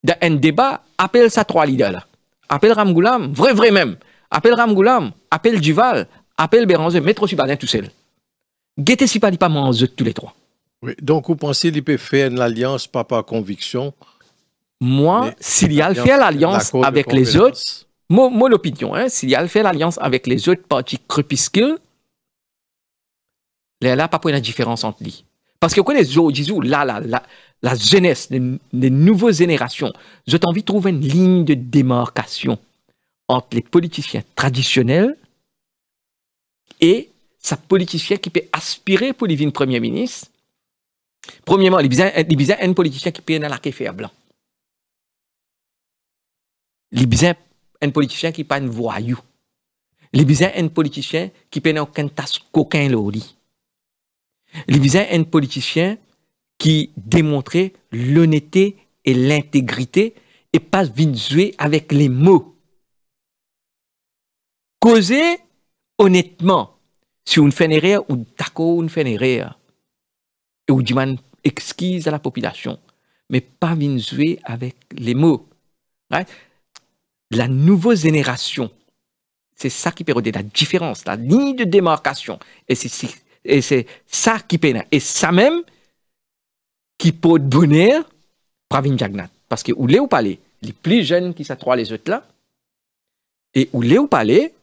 dans un débat, appelle ça trois leaders là. Appelle Ramgoulam, vrai, vrai même. Appelle Ramgoulam, appelle Duval, appelle Béranze, métro Chibadin tout seul. Guettez si pas, pas tous les trois. Donc, vous pensez qu'il peut faire une alliance pas par conviction Moi, s'il y a le fait l'alliance avec les autres, mon, opinion, hein, s'il y a le fait l'alliance avec les autres partis crépuscules, là, là, pas pour différence entre lui. Parce que quand les là, la jeunesse, les, nouvelles générations, j'ai envie de trouver une ligne de démarcation entre les politiciens traditionnels et sa politicien qui peut aspirer pour devenir Premier ministre Premièrement, il y a un politicien qui peut dans la café blanc. Il y a un politicien qui pas un voyou. Il y a un politicien qui peine aucun tasse coquin lit. Il y a un politicien qui démontrait l'honnêteté et l'intégrité et pas jouer avec les mots. Causer honnêtement, si on fait une erreur ou d'accord, fait une erreur et où exquise à la population, mais pas vin jouer avec les mots. La nouvelle génération, c'est ça qui permet la différence, la ligne de démarcation. Et c'est ça qui peine. Et ça même qui peut donner Pravin Jagnat. Parce que où ou palais, les plus jeunes qui s'attroient les autres là, et où l'est ou palais,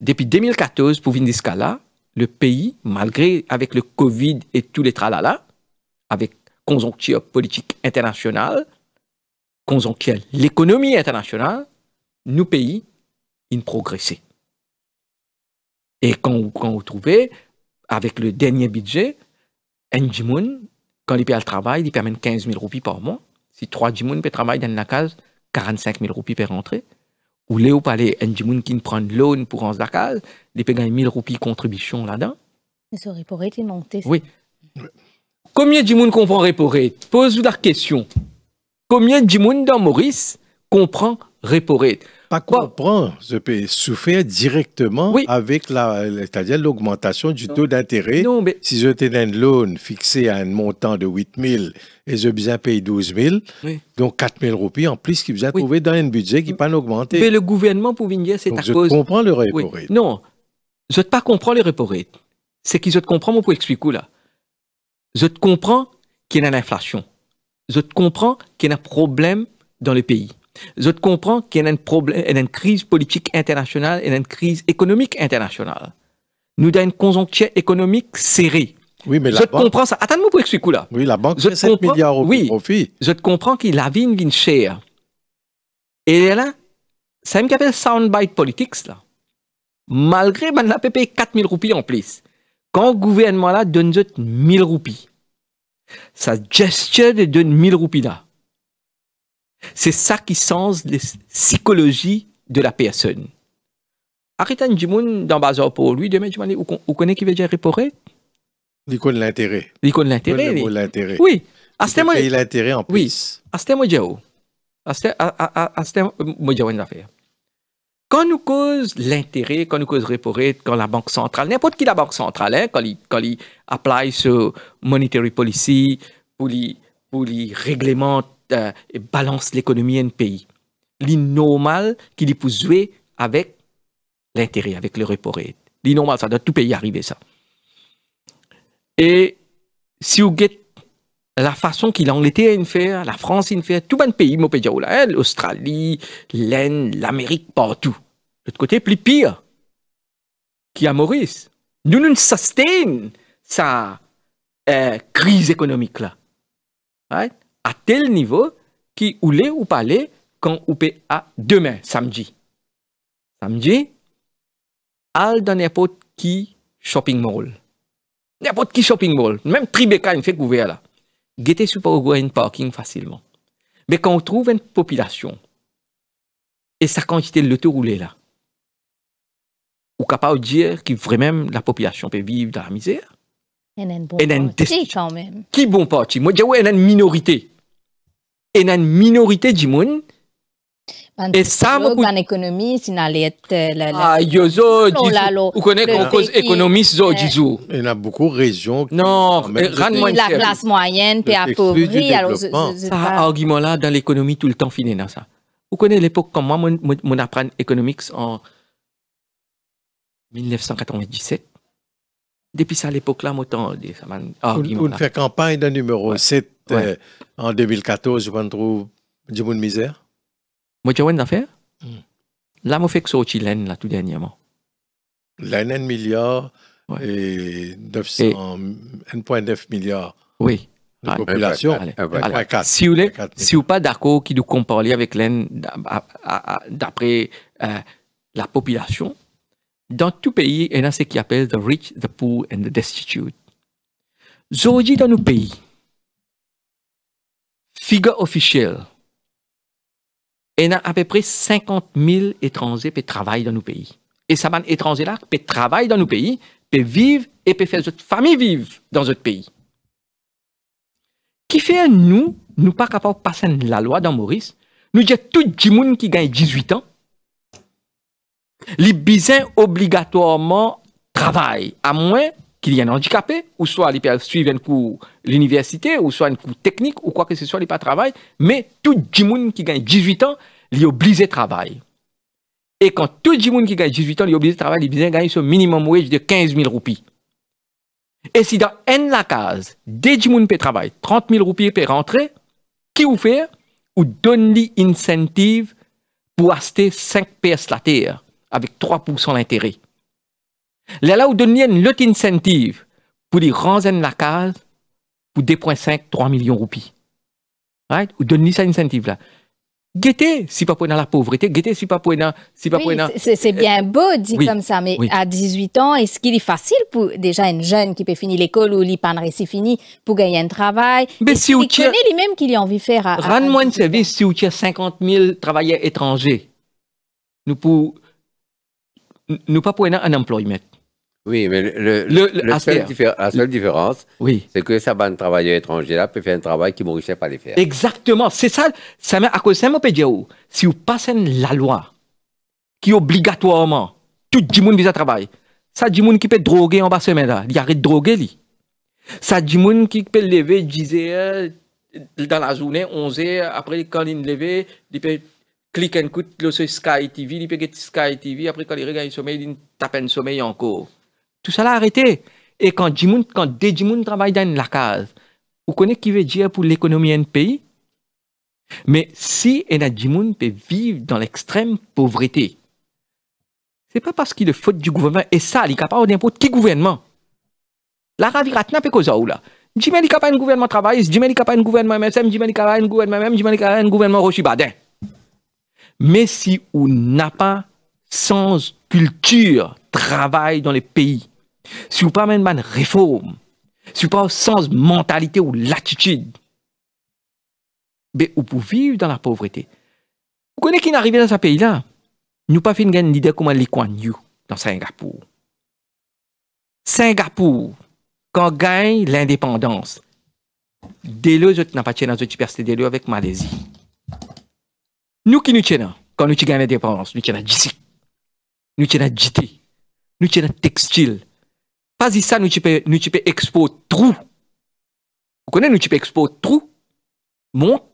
depuis 2014 pour cas-là, le pays, malgré avec le Covid et tous les tralala, avec conjoncture politique internationale, conjoncture l'économie internationale, nous pays, in progressé. Et quand, vous trouvez, avec le dernier budget, un quand il paye le travail, il permet 15 000 roupies par mois. Si trois jimoun peut travailler dans la case, 45 000 roupies par rentrer ou Léo Palais, Ndjimoun qui prend loan pour en Zakal, les 1 1000 roupies contribution là-dedans. Mais ce repo rate est monté. Oui. Combien de comprend repo posez Pose-vous la question. Combien de dans Maurice comprend repo pas comprendre ce pays, souffrir directement avec la, c'est-à-dire l'augmentation du taux d'intérêt. Si je tenais un loan fixé à un montant de 8 000 et je besoin payer 12 000, donc 4 000 roupies en plus qu'il besoin trouver dans un budget qui n'est pas augmenté. Mais le gouvernement pour venir, c'est à je cause... je comprends le repo Non, je ne pas comprendre le repo C'est que je te comprends, moi, pour expliquer là. Je te comprends qu'il y a une inflation. Je te comprends qu'il y a un problème dans le pays. Je comprends qu'il y a une crise politique internationale, il une crise économique internationale. Nous avons une conjoncture économique serrée. je te comprends ça. Attends-moi pour expliquer là. Oui, la banque, c'est 7 comprends... milliards au oui, profit. Je te comprends qu'il la vie une chère. Et là, ça me un soundbite politics, là. Malgré ben, la PP 000 roupies en plus. Quand le gouvernement là donne 1000 roupies, sa gestion de 1 000 roupies là. C'est ça qui sens la psychologie de la personne. Aritan Jimoun, dans Bazar pour lui, demain, je me dis, vous connaissez qui veut dire réparer L'icône l'intérêt. L'icône l'intérêt. Oui. Il a l'intérêt en plus. Oui. c'est ce moment C'est ce moment une affaire. Quand nous cause l'intérêt, quand nous cause réparer, quand la Banque centrale, n'importe qui la Banque centrale, hein, quand il, quand il apply ce monetary policy, pour les, pour réglementer euh, balance l'économie d'un pays. C'est normal qu'il y jouer avec l'intérêt, avec le report. C'est normal, ça doit tout pays arriver ça. Et si vous avez la façon qu'il l'Angleterre a fait, la France a fait, tout le pays, hein, l'Australie, l'Inde, l'Amérique, partout. De L'autre côté, plus pire qui a Maurice. Nous, nous sustain sa euh, crise économique là à tel niveau qui voulait ou parler quand ou peut à demain, samedi. Samedi, al dans n'importe qui shopping mall. N'importe qui shopping mall. Même Tribeca, il fait couvert là. Guettez sur pas parking facilement. Mais quand on trouve une population et sa quantité de l'autoroulé là, là, ou capable de dire que vraiment la population peut vivre dans la misère. Et une bon partie quand même. Qui bon parti Moi, je dis, a une minorité et une minorité du monde. et ça, beaucoup. Dans l'économie, si Ah, yozo, Vous connaissez qu'on cause économiste, zo, Il y a beaucoup de régions qui. Non, la classe moyenne et à Alors, ça, argument-là, dans l'économie, tout le temps, fini dans ça. Vous connaissez l'époque quand moi, mon, mon apprendre en 1997 depuis ça, à l'époque-là, m'autant. Vous ne faites campagne d'un numéro 7 euh, en 2014, je me trouve du monde misère. Moi, j'ai une affaire. Hmm. Là, je fais que sorti là, tout dernièrement. L'année, milliard et 1,9 milliard. Oui. De population. si vous n'êtes pas d'accord qui nous compare avec l'année d'après euh, la population, dans tout pays, il y a ce qui appelle the rich, the poor and the destitute. Aujourd'hui, dans nos pays, figure officielle, il y a à peu près 50 000 étrangers qui travaillent dans nos pays. Et ça, étrangers là, qui travaillent dans nos pays, qui vivent et qui font notre famille vivre dans notre pays. Qui fait nous, nous pas capables de passer la loi dans Maurice, nous disons tout le monde qui gagne 18 ans, les bisins obligatoirement travaillent à moins qu'il y ait un handicapé, ou soit il peuvent suivre un cours l'université, ou soit un cours technique, ou quoi que ce soit, il pas travail, mais tout le monde qui gagne 18 ans, il est obligé de travailler. Et quand tout le monde qui gagne 18 ans, il est obligé de travailler, il gagnent gagner ce minimum wage de 15 000 roupies. Et si dans N la case, des gens peut travailler, 30 000 roupies peut rentrer, qui vous fait Ou donne l'incentive pour acheter 5 pièces la terre avec 3% d'intérêt. Là, là où une l'autre incentive pour les de la case pour 2,5, 3 millions de roupies. Right? Ou donnez ça incentive là. Guetter si pas pour la pauvreté, guetter si pas pour si pas oui, C'est bien beau dit comme ça, mais à 18 ans, est-ce qu'il est facile pour déjà une jeune qui peut finir l'école ou il fini pour gagner un travail Mais si vous connaît lui-même qu'il a envie faire. service si vous avez 50 000 travailleurs étrangers. Nous pour nous pas pour un employment. Oui, mais le, la seule différence, oui. c'est que ça va un travailleur étranger là peut faire un travail qui mourissait pas les faire. Exactement, c'est ça. Ça à cause ça, peut dire oh, si vous passez la loi qui obligatoirement tout le monde vise à travailler, ça du monde qui peut droguer en bas semaine là, il arrête de droguer lui. Ça du monde qui peut lever 10 heures euh, dans la journée, 11 heures après quand il levé, il peut click and coûte le Sky TV, il peut Sky TV, après quand il regarde le sommeil, il tape un sommeil encore. Tout ça l'a arrêté. Et quand Jimoun, quand des travaille travaillent dans la case, vous connaissez qui veut dire pour l'économie d'un pays? Mais si un Jimun peut vivre dans l'extrême pauvreté, c'est pas parce qu'il est faute du gouvernement, et ça, il est capable d'impôt qui gouvernement. La raviratna peut de ou là. Jimoun a capable un gouvernement travaille, Jimoun a pas un gouvernement MSM, Jimoun n'a pas un gouvernement même, Jimoun a pas un gouvernement mais si on n'a pas sens culture, travail dans le pays, si on pas même réforme, si on pas sens mentalité ou l'attitude, mais ben, on peut vivre dans la pauvreté. Vous connaissez qui est arrivé dans ce pays-là? Nous pas fait une idée comment les dans Singapour. Singapour, quand gagne l'indépendance, dès le, je n'ai pas dans une université avec Malaisie. Nous qui nous tenons, quand nous gagnons l'indépendance, nous tenons d'ici. Nous tenons jt, Nous tenons textile. Pas si ça, nous pouvons nous expo trou. Vous connaissez, nous peux expo trou. Monte.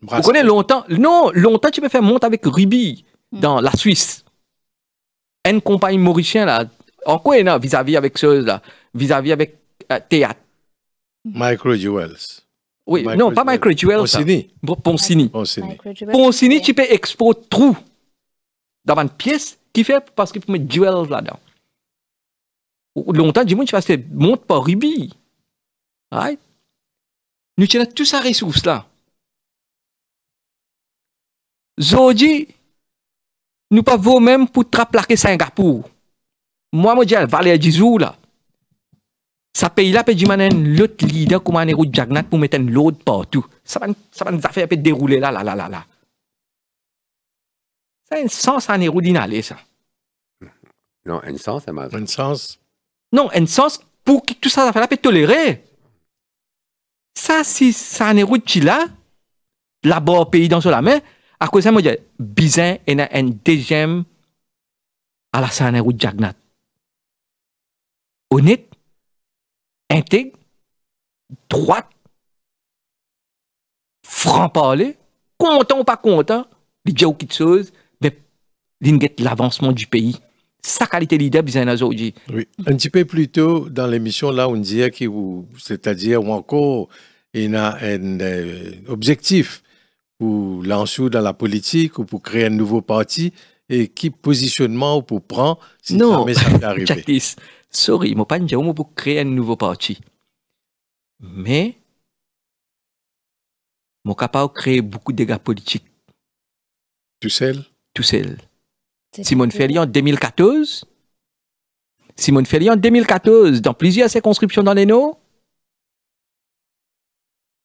Vous connaissez longtemps. Non, longtemps, tu peux faire monte avec Ruby hmm. dans la Suisse. Une compagnie mauricien, là, en quoi est vis-à-vis avec ceux là, vis-à-vis avec euh, théâtre. Micro Jewels. Oui, non, pas Michael Poncini. Poncini. Poncini. Poncini, tu peux exposer trou dans une pièce qui fait parce que tu mettre Jewel là-dedans. Longtemps, du moins, tu vas faire monte par Ruby. Right? Nous tenons tous ces ressources là. Zodi, nous pas vous même pour traplaquer Singapour. Moi, je dis, à Dizou là. Sa peyi la pe di manen lot lider kouman e roud jagnat pou meten load partou. Sa ban zafè pe deroule la la la la la. Sa en sens an e roud inale sa. Non, en sens e mazan. En sens. Non, en sens pou ki tout sa zafè la pe tolere. Ça si sa an e roud la, la bo peyi dan so la men, akwe sa mwen je bizan ena en dejem ala sa an jagnat intègre, droite, franc-parler, content ou pas content, il dit quelque chose, mais il l'avancement du pays. Sa qualité leader, bien aujourd'hui. Oui. Un petit peu plus tôt dans l'émission, là, on disait que, c'est-à-dire, ou encore, il a un euh, objectif pour lancer dans la politique ou pour créer un nouveau parti et qui positionnement ou pour prendre si non. jamais ça [LAUGHS] sorry, je pas de pour créer un nouveau parti. Mais, mon suis capable créer beaucoup de dégâts politiques. Tout seul Tout seul. Simone Ferry en 2014. Simone Ferry en 2014, dans plusieurs circonscriptions dans les noms.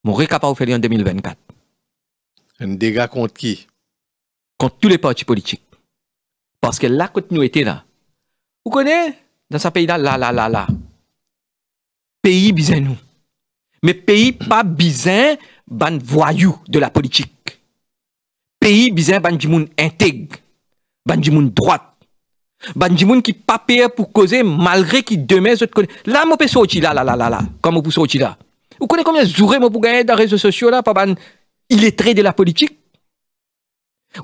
Mon récapable Ferry en 2024. Un dégât contre qui Contre tous les partis politiques. Parce que là, continuité nous étions là, vous connaissez dans ce pays-là, là, là, là, là. Pays bizarre nous. Mais pays pas bizarre, ban voyou de la politique. Pays bizarre, ban intègre. Ban droite. Ban qui pas pour causer malgré qui demain autres connaît. Là, mon peut sortir là, là, là, là, là. Comme vous pouvez sortir là. Vous connaissez combien de zourés pour gagner dans les réseaux sociaux là, pas ban illettré de la politique?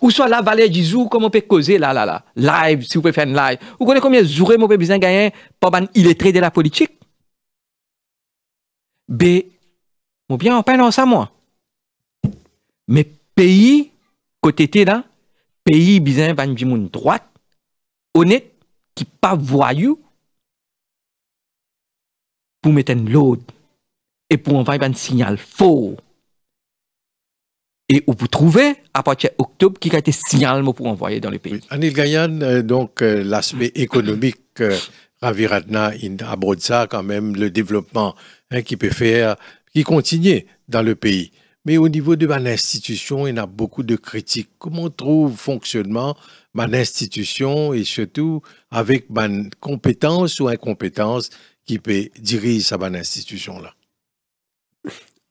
Ou soit la valeur du jour, comment on peut causer là, là, là. Live, si vous pouvez faire une live. Vous connaissez combien de jours vous peut gagner pour illettré de la politique? B, bien pas ça, moi. Mais pays, côté là, pays va une droite, honnête, qui pas voyou, pour mettre une et pour envoyer un signal faux et vous trouvez à partir d'octobre qui a été signalé pour envoyer dans le pays. Anil Gayan, euh, donc euh, l'aspect économique, euh, Raviratna ça quand même, le développement hein, qui peut faire, qui continue dans le pays. Mais au niveau de l'institution, il y a beaucoup de critiques. Comment on trouve fonctionnement man institution et surtout avec les compétence ou incompétence qui peut diriger sa institution là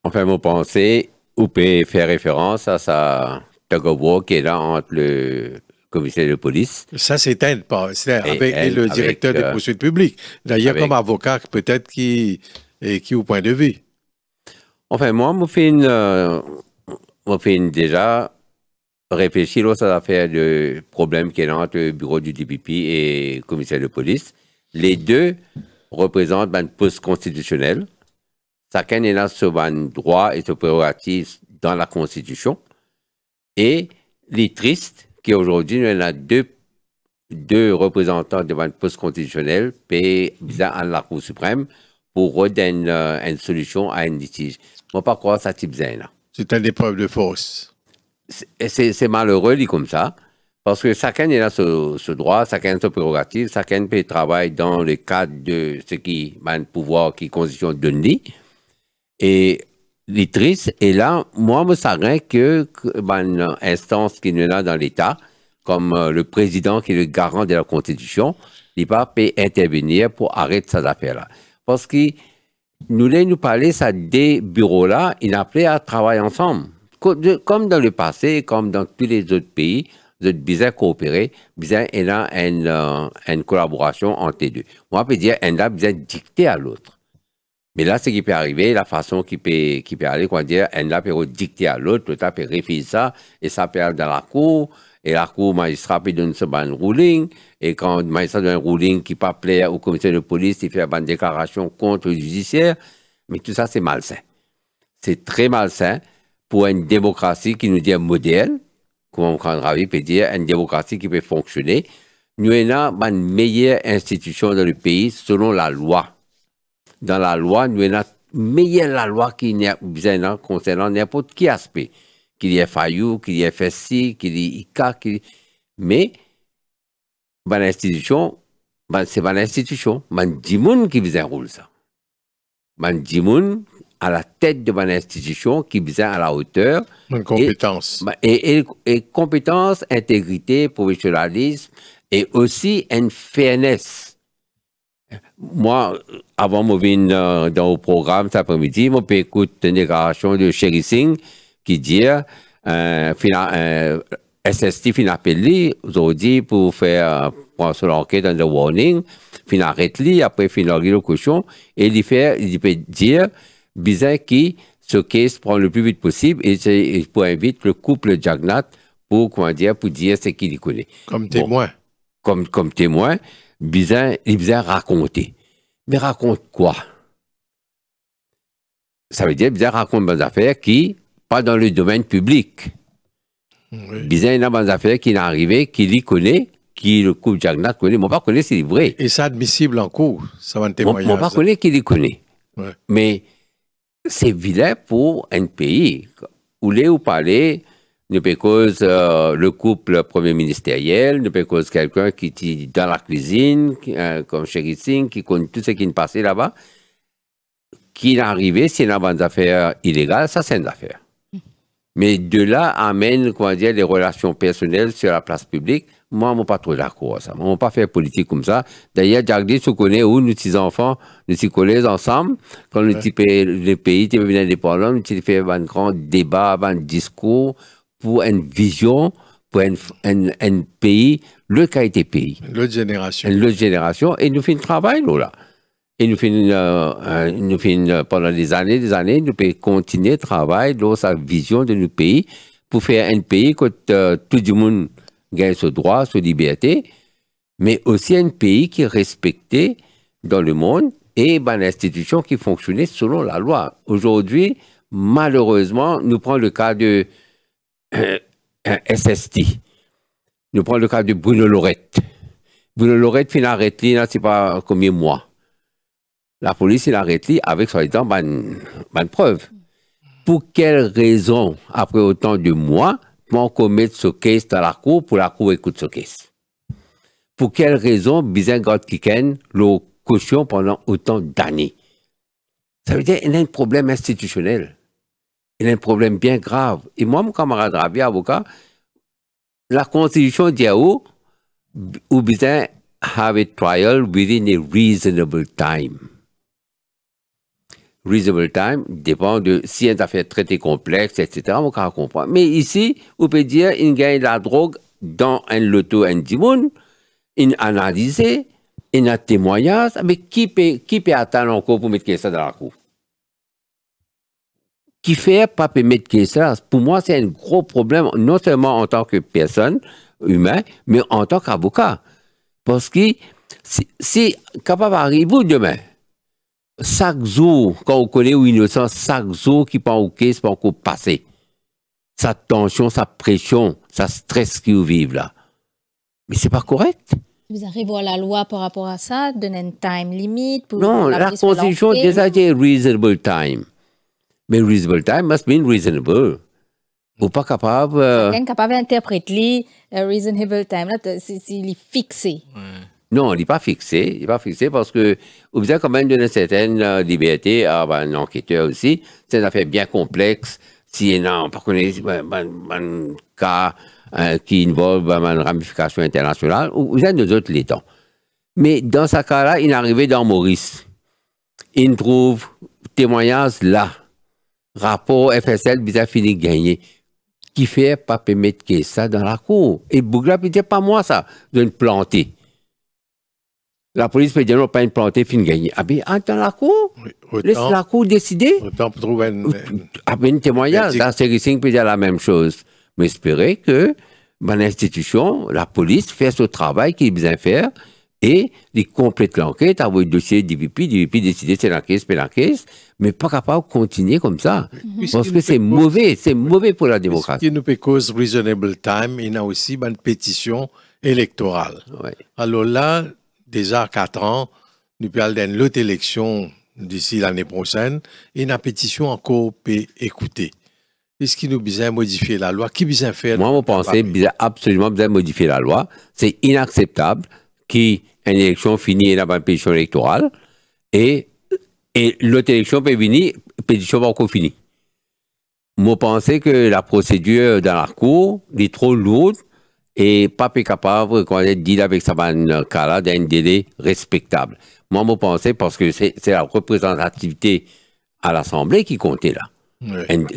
Enfin, mon pensée, ou peut faire référence à sa Togobo qui est là entre le commissaire de police. Ça, c'est elle, avec, et le directeur de des euh, poursuites publiques. D'ailleurs, comme avocat, peut-être qui est qui au point de vue. Enfin, moi, je fais euh, une déjà réfléchir aux affaires de problème qui est entre le bureau du DPP et le commissaire de police. Les deux représentent une ben, pause constitutionnelle. Chacun est là ce droit et ce prérogative dans la Constitution. Et les tristes, qui aujourd'hui, y a deux, deux représentants devant le poste constitutionnel, payés à la Cour suprême, pour redonner euh, une, solution à un litige. pas croire ça type là. C'est une épreuve de force. C'est malheureux, dit comme ça, parce que chacun est là ce, droit, chacun a ce prérogative, chacun peut travailler dans le cadre de ce qui, man ben, le pouvoir qui constitution donne et l'étrice, et là, moi, me s'arrête que, que ben, une instance qui dans l'État, comme euh, le président qui est le garant de la Constitution, il va peut intervenir pour arrêter cette affaire-là. Parce qu'il nous nous parler ça des bureaux-là, il appelait à travailler ensemble. Comme dans le passé, comme dans tous les autres pays, vous êtes bien coopérer, bien il y a euh, une, collaboration entre les deux. Moi, je peux dire, un a bien dicté à l'autre. Mais là, ce qui peut arriver, la façon qui peut, qui peut aller, quoi dire, un là peut à l'autre, l'autre peut refuser ça, et ça peut aller dans la cour, et la cour, magistrat peut donner ce ban ruling, et quand le magistrat donne un ruling qui peut plaire au commissaire de police, il fait une déclaration contre le judiciaire, mais tout ça, c'est malsain. C'est très malsain pour une démocratie qui nous dit modèle, comme on peut dire, une démocratie qui peut fonctionner. Nous avons une meilleure institution dans le pays selon la loi dans la loi, nous avons meilleure la loi qui besoin, concernant n'importe qui aspect. Qu'il y ait Fayou, qu'il y ait FSI, qu'il y ait ICA, Mais, ben l'institution, ben c'est pas l'institution, ben Dimoun qui besoin rôle ça. Ben Dimoun à la tête de mon institution qui besoin à la hauteur. Une compétence. Ben, et, et, et compétence, intégrité, professionnalisme et aussi une fairness moi, avant de venir dans, le programme cet après-midi, je peux écouter une déclaration de Sherry Singh qui dit euh, fina, euh, SST fin appelé aujourd'hui pour faire pour enquête dans le warning, fin arrêté, après fin le cochon, et il il peut dire, bizarre qui ce cas prend le plus vite possible et, il pour inviter le couple Jagnat pour, comment dire, pour dire ce qu'il connaît. Comme témoin. comme, comme témoin bizarre, il faisait raconter. Mais raconte quoi Ça veut dire bizarre raconte des affaires qui, pas dans le domaine public. Oui. il a des affaires qui sont arrivé, qui l'y connaît, qui le couple de Jagnat connaît. on pas connaît, c'est vrai. Et c'est admissible en cours, ça va témoigner. pas connaît qui l'y connaît. Mais c'est vilain pour un pays où les ou parler nous pécose euh, le couple premier ministériel, nous pécose quelqu'un qui est dans la cuisine, euh, comme chez Singh, qui connaît tout ce qui est passé là-bas, qui est arrivé, c'est une des affaires illégales, ça c'est une affaire. Mais de là amène, comment dire, les relations personnelles sur la place publique. Moi, je ne pas trop d'accord ça. Je ne pas faire politique comme ça. D'ailleurs, Jagdis, se connaît où nous, petits enfants, nous, petits ensemble, quand nous, type des pays, des nous, fait un grand débat, un discours pour une vision, pour un, un, pays, le qualité pays. L'autre génération. L'autre génération, et nous faisons un travail, nous, là. Et nous faisons, euh, euh, nous euh, pendant des années, des années, nous pouvons continuer le travail dans sa vision de notre pays pour faire un pays que tout le monde gagne ce droit, sa liberté, mais aussi un pays qui est respecté dans le monde et ben, l'institution qui fonctionnait selon la loi. Aujourd'hui, malheureusement, nous prenons le cas de, un, euh, euh, SST. Nous prenons le cas de Bruno Lorette. Bruno Lorette finit arrêté, là, c'est pas combien de mois. La police, il arrêté avec, soi-disant, bonne preuve. Pour quelle raison, après autant de mois, on commettre ce cas dans la cour pour la cour écoute ce cas Pour quelle raison, Bizengard Kiken, le caution pendant autant d'années? Ça veut dire qu'il y a un problème institutionnel il y a un problème bien grave. Et moi, mon camarade Rabia, avocat, la constitution dit où, ou bien have trial within a reasonable time. Reasonable time dépend de si une affaire traitée complexe, etc. On Mais ici, on peut dire a gagne la drogue dans un loto un dimon, il analyse, il a témoignage, mais qui peut, qui peut attendre encore pour mettre ça dans la cour? qui fait pas permettre que ça pour moi, c'est un gros problème, non seulement en tant que personne humaine, mais en tant qu'avocat. Parce que si, si capable arriver demain, chaque jour, quand on connaît ou innocent, chaque jour qui pas au c'est pas encore passé. Sa tension, sa pression, sa stress vous vivent là. Mais c'est pas correct. Vous arrivez à la loi par rapport à ça, donner une time limite pour Non, la Constitution déjà dit reasonable time. Mais reasonable time must mean reasonable. Ou pas capable. Euh... Quelqu'un capable d'interpréter le euh, reasonable time, là, il est fixé. Non, il n'est pas fixé. Il n'est pas fixé parce que vous avez quand même une certaine euh, liberté à ah, un ben, enquêteur aussi. C'est une affaire bien complexe. Si non, par contre, un cas euh, qui involve ben, ben, une ramification internationale, vous avez deux autres Mais dans ce cas-là, il est arrivé dans Maurice. Il trouve témoignage là rapport FSL bien fini gagné. Qui fait pas permettre que ça dans la cour. Et Bougla peut dire pas moi ça, de le planter. La police peut dire non, pas une plantée, fin gagner. Ah bien, attends la cour. Laisse la cour décider. Autant pour trouver une, une témoignage. La série peut dire la même chose. Mais espérer que, mon l'institution, la police, fasse ce travail qu'il a besoin faire et il complète l'enquête, envoie le dossier DVP, DVP décide c'est l'enquête, c'est l'enquête, mais pas capable de continuer comme ça. Mhm. Parce que c'est mauvais, c'est mauvais pour la démocratie. Ce qui nous cause reasonable time, il y a aussi une pétition électorale. Alors là, déjà 4 ans, nous allons d'une l'autre élection d'ici l'année prochaine, et une pétition encore peut écouter. Est-ce qu'il nous besoin modifier la loi Qui besoin faire Moi, mon pensée, absolument besoin modifier la loi. C'est inacceptable qui, une élection finie, n'a pas pétition électorale, et, et l'autre élection peut venir, pétition pas encore finie. Moi, pensais que la procédure dans la Cour est trop lourde et pas capable de dit avec sa Kala dans un délai respectable. Moi, je pensais parce que c'est la représentativité à l'Assemblée qui comptait là.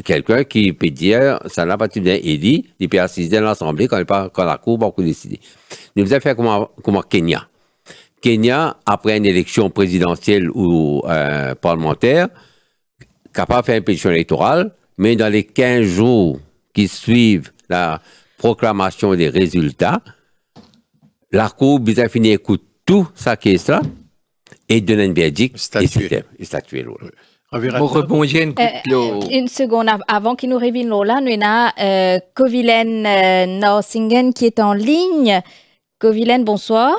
Quelqu'un qui peut dire, ça n'a pas été bien élu, il peut assister à l'Assemblée quand, quand, la Cour va décider. Nous avons fait comment, comment Kenya. Kenya, après une élection présidentielle ou euh, parlementaire, capable de faire une pétition électorale, mais dans les 15 jours qui suivent la proclamation des résultats, la Cour fini, écoute tout ça qui est là, et donne un verdict et statuer euh, euh, une seconde avant qu'il nous révèle Lola, nous euh, avons Kovilen Norsingen qui est en ligne. Kovilen, bonsoir.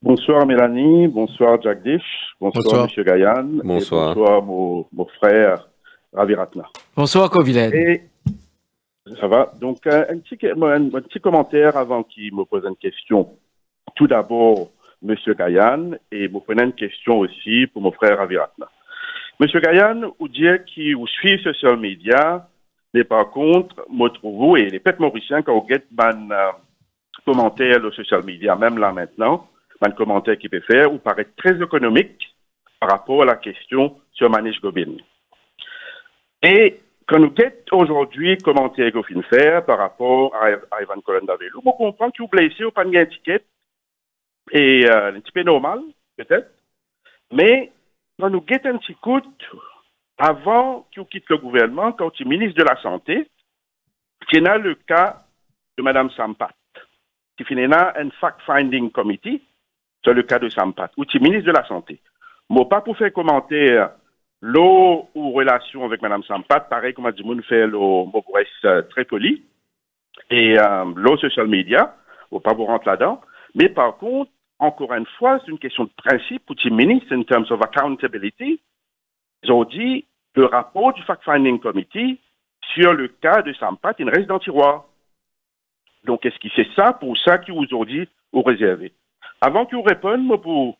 Bonsoir Mélanie, bonsoir Jack Dish, bonsoir. Monsieur Gaillan, bonsoir, bonsoir mon, frère Raviratna. Bonsoir Kovilen. ça va. Donc un, petit, commentaire avant qu'il me pose une question. Tout d'abord, Monsieur Gaillan, et vous prenez une question aussi pour mon frère Raviratna. Monsieur Gaïan, ou dire qui vous suit social media, mais par contre, me trouve et les pètes mauriciens quand vous get euh, ban commentaire les social media, même là maintenant, un commentaire qui peut faire ou paraît très économique par rapport à la question sur Manish Gobin. Et quand vous get aujourd'hui commenté que faire par rapport à, Ivan Ivan vous on comprend qu'il vous vous ou pas une étiquette et euh, un petit peu normal, peut-être, mais quand nous coup avant qu'il quitte le gouvernement, quand tu es ministre de la Santé, c'est là le cas de Mme Sampat, qui finit là un fact-finding committee sur le cas de Sampat, ou tu es ministre de la Santé. Moi, pas pour faire commenter l'eau ou relation avec Mme Sampat, pareil comme a dit Moun fait le euh, très poli, et euh, l'eau social media, ou pas vous rentrer là-dedans, mais par contre, encore une fois, c'est une question de principe. pour ministre, in en termes accountability, ils ont dit le rapport du fact-finding committee sur le cas de Sampat, une résidence Donc, est-ce qu'il fait ça pour ça qu'ils vous ont dit ou réservé? Avant qu'ils vous répondent, moi, pour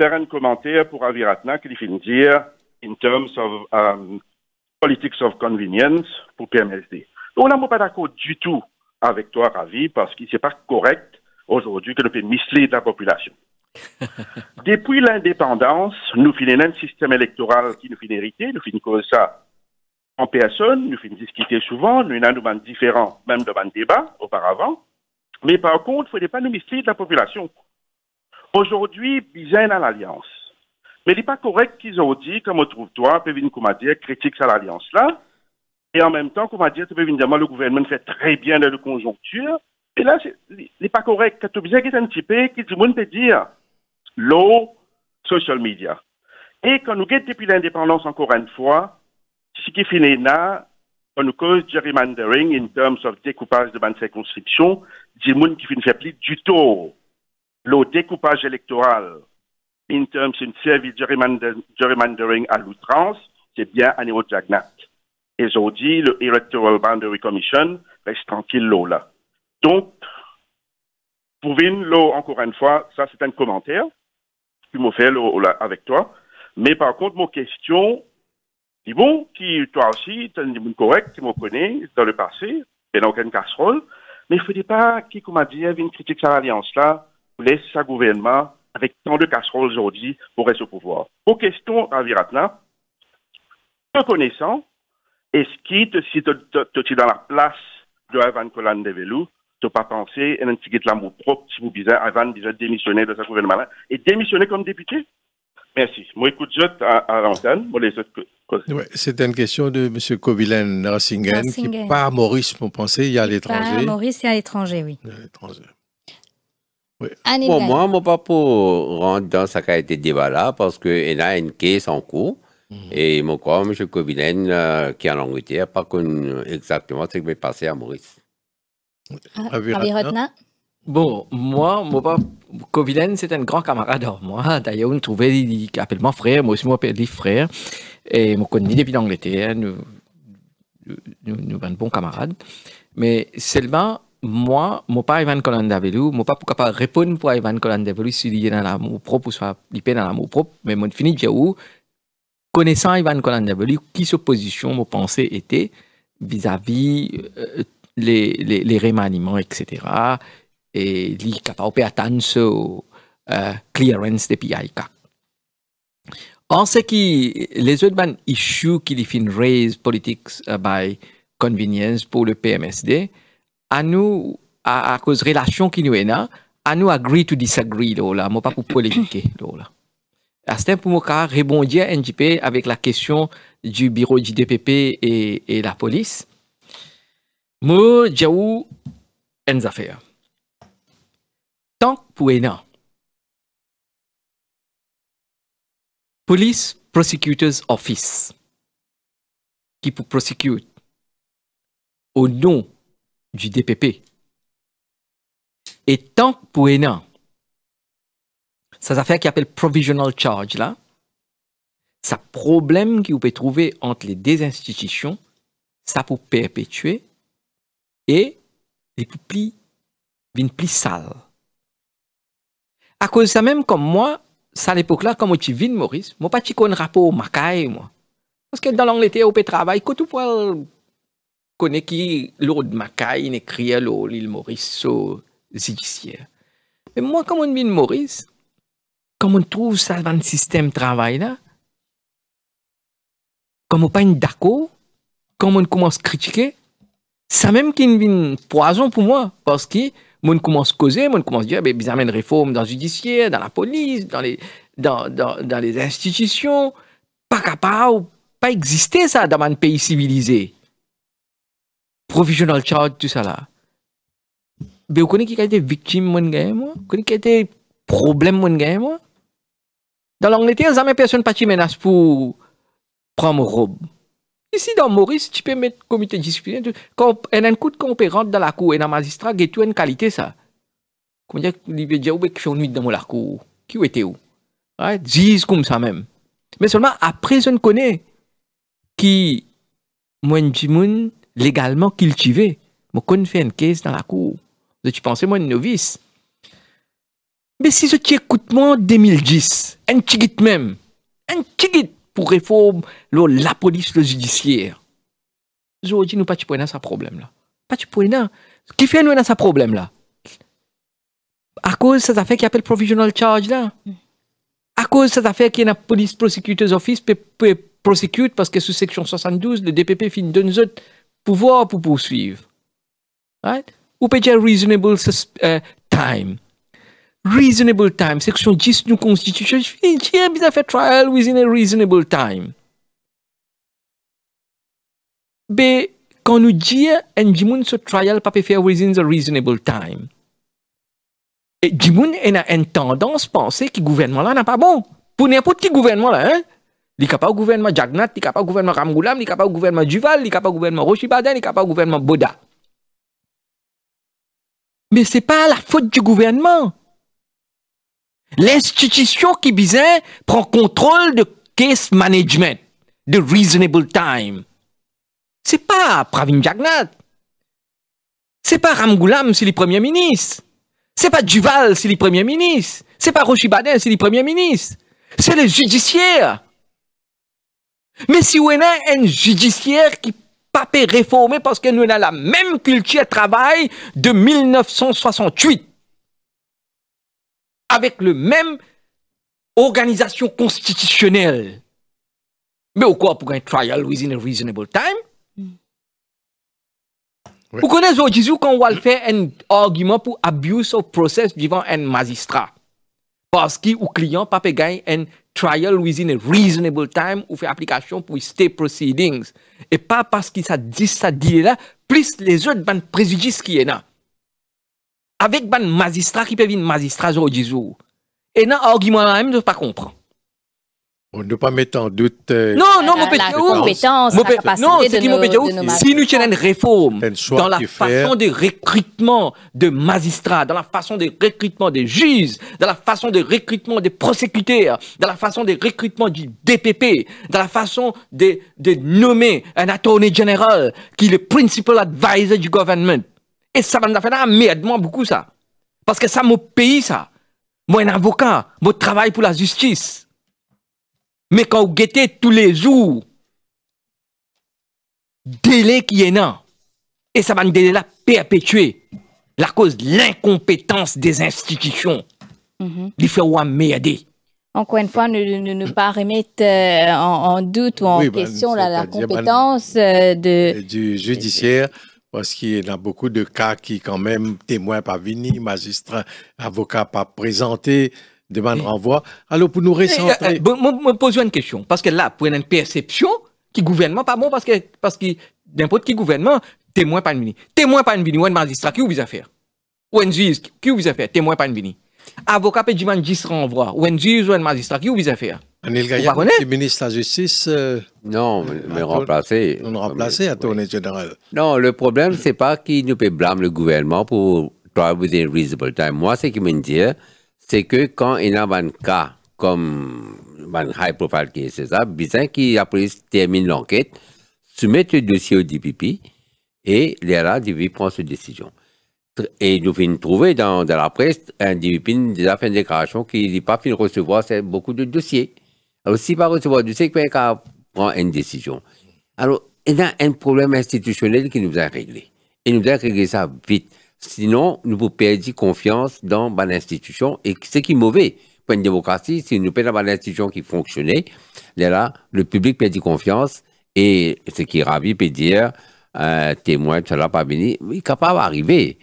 faire un commentaire pour Aviratna, qu'il finit dire en termes de um, politics of convenience pour PMSD. Donc là, moi, pas d'accord du tout avec toi, Ravi, parce que ce n'est pas correct aujourd'hui que le fait de la population. [LAUGHS] Depuis l'indépendance, nous finissons un système électoral qui nous fait hérité, nous finissons ça en personne, nous finissons discuter souvent, nous avons différents, même devant le débat auparavant, mais par contre, il ne faut pas nous de la population. Aujourd'hui, a à l'alliance. Mais il n'est pas correct qu'ils ont dit, comme on trouve toi, Pevin Koumadia critique à l'alliance là, et en même temps, évidemment, le gouvernement fait très bien dans la conjoncture, et là, n'est pas correct. Quand tu viens avec un type qui tout le monde peut dire, l'eau, social media. Et quand nous guettons depuis l'indépendance, encore une fois, ce qui finit là, on nous cause gerrymandering in terms of découpage de de circonscription, des gens qui finissent faire plus du tout. Le découpage électoral, in terms of service gerrymandering à l'outrance, c'est bien un niveau Et aujourd'hui, le Electoral Boundary Commission reste tranquille là. Donc, pour Vin, encore une fois, ça c'est un commentaire que m'ont fait avec toi. Mais par contre, mon question, dis bon, qui, toi aussi, tu es correct, tu me connais dans le passé, mais dans aucune casserole, mais il ne faudrait pas qui, comme a dit, une critique sa alliance-là, laisse sa gouvernement avec tant de casseroles aujourd'hui pour rester au pouvoir. Aux questions, Raviratna, te connaissant, est-ce qu'il te situe dans la place de Ivan de Vélou tu pas pensé, un petit de l'amour propre, si vous bizarre, avant déjà démissionner de ce gouvernement-là, et démissionner comme député. Merci. Moi, écoute, je à, à l'antenne. Ouais, c'est une question de M. Kovilen Rassingen, qui part à Maurice, mon pensée, il y a l'étranger. Par Maurice, il y a l'étranger, oui. l'étranger. Oui. Pour moi, mon pas rentrer dans sa qui de débat là, parce qu'il y a une caisse en cours. Mhm. Et mon crois, M. Kovilen, euh, qui est en Angleterre, pas exactement ce qui va passer à Maurice. Ah, Aviratna. Bon, moi, mon papa Coviden, c'est un grand camarade. Moi, d'ailleurs, on trouvait, il appelle mon frère, moi aussi, moi, appelle frère. Et mon connaît depuis l'Angleterre, nous, nous, nous, un bon camarade. Mais seulement, moi, mon papa Ivan ne mon pas capable pas répondre pour Ivan Colandavelu si il est dans l'amour propre ou soit il est dans l'amour propre, mais mon fini j'ai connaissant Ivan Colandavelu, qui se position, mon pensée était vis-à-vis euh, les, les, remaniements, etc. Et li kapab pe atan euh, clearance de PIK. En ce qui les autres issues qui définissent fin raise politics euh, by convenience pour le PMSD, à nous, à, à cause relation qui nous est là, à nous agree to disagree, là, là, moi pas pour polémiquer, là, À ce temps, pour moi, rebondir un avec la question du bureau du DPP et, et la police. Mo en affaire. Tant pour Police Prosecutor's Office qui pour prosecute au nom du DPP et tant pour ces affaires qui appellent provisional charge là, ça problème qui vous pouvez trouver entre les deux institutions, ça pour perpétuer et les pupilles viennent plus sales. À cause de ça, même comme moi, ça à l'époque-là, comme tu viens, Maurice, je pas un rapport avec Macaï, moi. Parce que dans l'Angleterre, on peut travailler, quand tu vois, connaît qui l'autre de Macaï, il écrit l'île Maurice, aux Zidissier. Mais moi, comme on vient Maurice, comme on trouve ça dans le système de travail, là, comme on pas d'accord, comme on commence à critiquer, ça même qui est une poison pour moi, parce que moi, commence à causer, moi, commence à dire, mais ben, bizarrement une réforme dans le judiciaire, dans la police, dans les, dans, dans, dans les institutions, pas capable, pas exister ça dans un pays civilisé. Provisional charge, tout ça là. Mais ben, vous connaissez qui a été victime, moi, moi? Vous connaissez qui a été problème, moi, moi? Dans l'Angleterre, jamais personne pas menace pour prendre robe. Ici, dans Maurice, tu peux mettre comité disciplinaire. Quand on a un coup de dans la cour et un magistrat, tu a une qualité, ça. Comment dire, il veut dire, qui fait une nuit dans la cour, qui était où? Right? Disent comme ça même. Mais seulement après, je ne connais qui, moi, légalement cultivé. Je connais fait une caisse dans la cour. Tu pensais, moi, une novice. Mais si je t'écoute, moi, 2010, un tigit même, un tigit, pour réforme la police le judiciaire. dis, nous pas tu ce problème là. Pas tu hein? Qui fait nous dans ce problème là? À cause de cette affaire qui appelle provisional charge là. Mm. À cause de cette affaire qui est la police prosecutor's office peut prosecute parce que sous section 72, le DPP finit de nous pouvoir pour poursuivre. Ou peut-être reasonable euh, time reasonable time. Section 10 la Constitution tinha a le trial within a reasonable time. B, nous disons en dimun ce trial pas faire within a reasonable time. Et dimun en a une tendance penser que gouvernement là n'a pas bon. Pour n'importe quel gouvernement là, hein? pas le gouvernement Jagnat, il n'y a pas le gouvernement a pas le gouvernement Duval, pas le gouvernement a pas le gouvernement Boda. Mais ce n'est pas la faute du gouvernement. L'institution qui bizarre prend contrôle de case management, de reasonable time. C'est pas Pravin Jagnat. C'est pas Ramgoulam, c'est le premier ministre. C'est pas Duval, c'est le premier ministre. C'est pas Roshibadin c'est le premier ministre. C'est le judiciaire. Mais si on a un judiciaire qui pas réformé parce que nous avons la même culture de travail de 1968, avec le même organisation constitutionnelle. Mais au quoi pour un trial within a reasonable time? Vous connaissez aujourd'hui quand on va faire un argument pour abuse of process devant un magistrat. Parce que le client pas gagner un trial within a reasonable time ou fait application pour stay proceedings. Et pas parce qu'il ça dit ça dit là, plus les autres ban préjudices qui est là avec ban magistrat qui peut venir magistrat aujourd'hui Et non, argument même ne pas comprendre. On ne peut pas mettre en doute. la euh, non, non, mon Non, c'est Si nous tenons une réforme dans la façon de recrutement de magistrats, dans la façon de recrutement des juges, dans la façon de recrutement des procureurs, dans la façon de recrutement du DPP, dans la façon de, de nommer un attorney général qui est le principal advisor du gouvernement, et ça va m'a faire un merde, moi, beaucoup ça. Parce que ça, mon pays, ça. Moi, un avocat, je travaille pour la justice. Mais quand vous guettez tous les jours, délai qui est là, et ça va nous délai perpétuer, la cause de l'incompétence des institutions, mhm. il fait Encore une fois, ne, ne, pas remettre euh, en, doute ou en bah, question la, bah, compétence euh, du judiciaire parce qu'il y a beaucoup de cas qui, quand même, témoins pas venus, magistrats, avocats pas présentés, demande renvoi. Alors, pour nous euh, recentrer... Euh, je me pose une question, parce que là, pour une perception, qui gouvernement pas bon, parce que, parce que n'importe qui gouvernement, témoin pas vini. Témoin pas vini, ou un magistrat, qui vous a fait Ou un juge, qui vous a fait Témoin pas vini. Avocat peut dire magistrat renvoi, ou un juge ou un magistrat, qui vous a fait Anil Gaya, le ministre de la Justice. Euh, non, mais remplacé. Remplacé à général. Non, le problème, ce n'est pas qu'il ne peut blâmer le gouvernement pour travailler within reasonable time. Moi, ce qu'il me dire, c'est que quand il y a un cas comme un high profile case, ça, bien que la police termine l'enquête, soumette le dossier au DPP et l'ERA DPP prend sa décision. Et nous venons trouver dans, la presse un DPP qui a fait une déclaration qui n'est pas fini de recevoir beaucoup de dossiers. Alors, si par recevoir du CPK prend une décision, alors il y a un problème institutionnel qui nous a réglé. Et nous devons régler ça vite. Sinon, nous vous perdre confiance dans l'institution. Et ce qui est mauvais pour une démocratie, si nous perdons l'institution qui fonctionnait, là, le public perd confiance. Et ce qui est ravi peut dire, euh, témoin, ça n'a pas béni, il est capable d'arriver.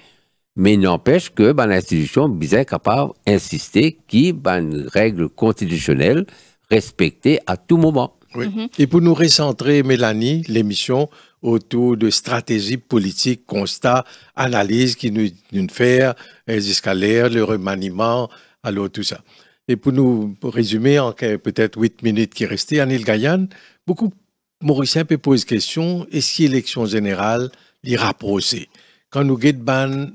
Mais n'empêche que l'institution est capable d'insister qui, une règle constitutionnelle, respecter à tout moment. Mhm. Et pour nous recentrer, Mélanie, l'émission autour de stratégie politique, constat, analyse qui nous, nous faire, les escalaires, le remaniement, alors tout ça. Et pour nous résumer, en peut-être 8 minutes qui restaient, Anil Gayan, beaucoup Mauriciens posent poser question, est-ce que l'élection générale ira rapprocher Quand nous ban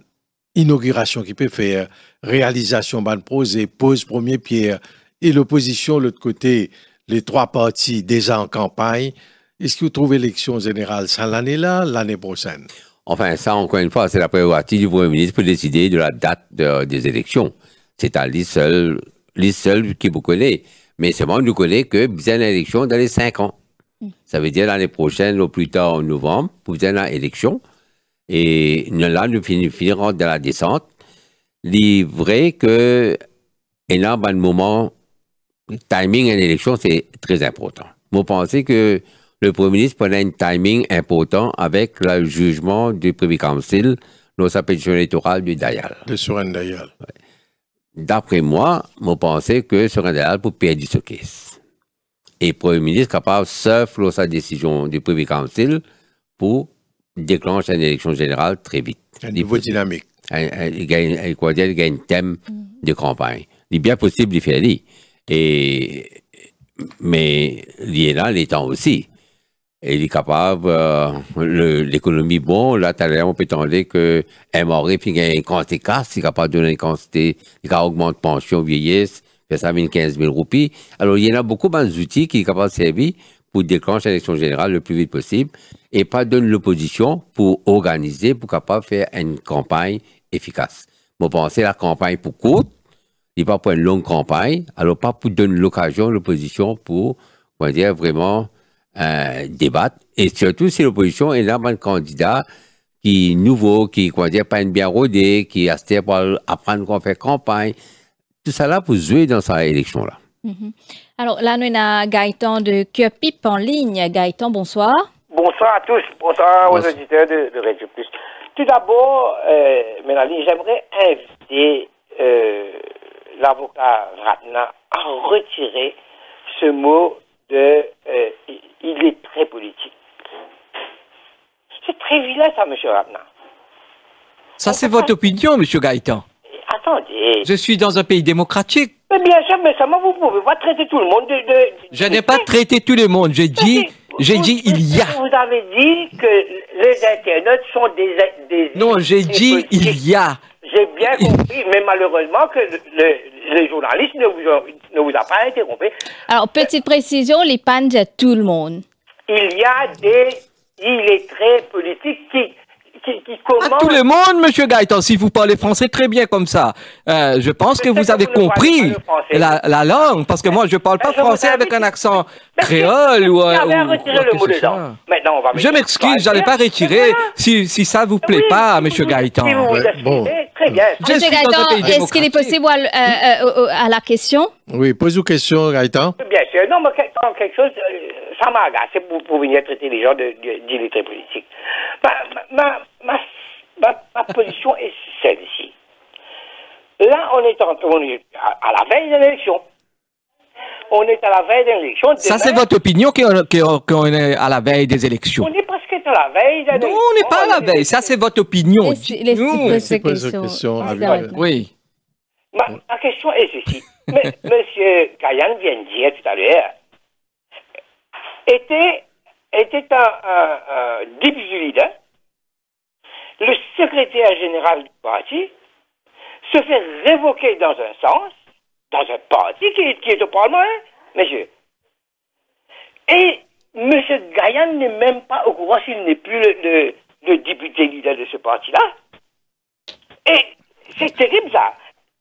inauguration qui peut faire, réalisation ban et pose premier pierre, et l'opposition, l'autre côté, les trois partis déjà en campagne. Est-ce que vous trouvez l'élection générale ça l'année-là, l'année prochaine? Enfin, ça, encore une fois, c'est la prérogative du Premier ministre pour décider de la date des élections. C'est à lui seul, qui vous connaît. Mais seulement, nous connaît que vous avez l'élection dans les cinq ans. Mm. Ça veut dire l'année prochaine, au plus tard en novembre, vous avez l'élection. Et là, nous finirons de la descente. Il est vrai que, et là, moment, le timing à l'élection, c'est très important. Vous pensez que le premier ministre prenait un timing important avec le jugement du Privy Council dans sa pétition électorale du Dayal. Le Soren Dayal. D'après moi, vous pensez que Soren Dayal peut perdre ce succès. Et le premier ministre capable, sauf dans sa décision du Privy Council, pour déclencher une élection générale très vite. Un niveau dynamique. Il gagne un thème mm. de campagne. Il est bien possible de faire. Et, mais l'INA l'étend aussi. Il est capable, euh, l'économie, bon, là, tout on peut attendre que puis qu'il y a quantité casse, il est capable de donner une quantité, il augmente pension, vieillesse, fait ça, 15 000 roupies. Alors, il y en a beaucoup d'outils qui sont capables de servir pour déclencher l'élection générale le plus vite possible et pas donner l'opposition pour organiser, pour capable faire une campagne efficace. vous pensez la campagne pour courte, il pas pour une longue campagne, alors pas pour donner l'occasion à l'opposition pour, on dire, vraiment euh, débattre. Et surtout si l'opposition est là, un candidat qui est nouveau, qui, on dire, pas une bien rodé, qui a pour apprendre qu'on fait campagne. Tout ça là pour jouer dans sa élection-là. Mhm. Alors là, nous avons Gaëtan de Cuepip en ligne. Gaëtan, bonsoir. Bonsoir à tous, bonsoir, aux auditeurs de, de Plus. Tout d'abord, euh, j'aimerais inviter euh, l'avocat Ratna a retiré ce mot de euh, il est très politique. C'est très vilain ça, M. Ratna. Ça, c'est votre opinion, Monsieur Gaëtan. Attendez. Je suis dans un pays démocratique. Mais bien sûr, mais ça, vous pouvez pas traiter tout le monde de. je n'ai pas traité tout le monde. J'ai dit, j'ai dit, il y a. Vous avez dit que les internautes sont des non, j'ai dit, il y a. J'ai bien compris, mais malheureusement que le, journaliste les journalistes ne vous, ont, vous pas interrompu. Alors, petite précision, les pannes de tout le monde. Il y a des illettrés politiques qui, qui, qui À ah, tout le monde, Monsieur Gaëtan, si vous parlez français très bien comme ça, euh, je pense que vous avez compris la, la, langue, parce que moi, je parle pas français avec un accent bah, créole ou. le mot Maintenant, on Je m'excuse, bah, j'allais pas retirer si, si ça vous plaît pas, Monsieur Gaëtan. bon. Très bien. Gaëtan, est-ce qu'il est possible euh, euh, euh, à, la question Oui, posez vous question, Gaëtan. Bien sûr. Non, mais quand quelque chose, ça m'agace, vous pour, venir traiter les gens d'illettrés politiques. Ma, ma, ma position est celle-ci. Là, on est, en, on est à, à, la veille de l'élection on est à la veille d'une élection. Ça, c'est votre opinion qu'on est à la veille des élections. On est presque à la veille. Des élections. non, on n'est pas à la veille. Ça, c'est votre opinion. Les, c'est question. Ah, oui. Ma, question est ceci. [LAUGHS] Monsieur Kayan vient de dire tout à l'heure, était, était un, un, un leader, le secrétaire général du parti se fait révoquer dans un sens dans un parti qui, est au Parlement, hein, monsieur. Et M. Gaillan n'est même pas au courant s'il n'est plus le, député leader de ce parti-là. Et c'est terrible ça.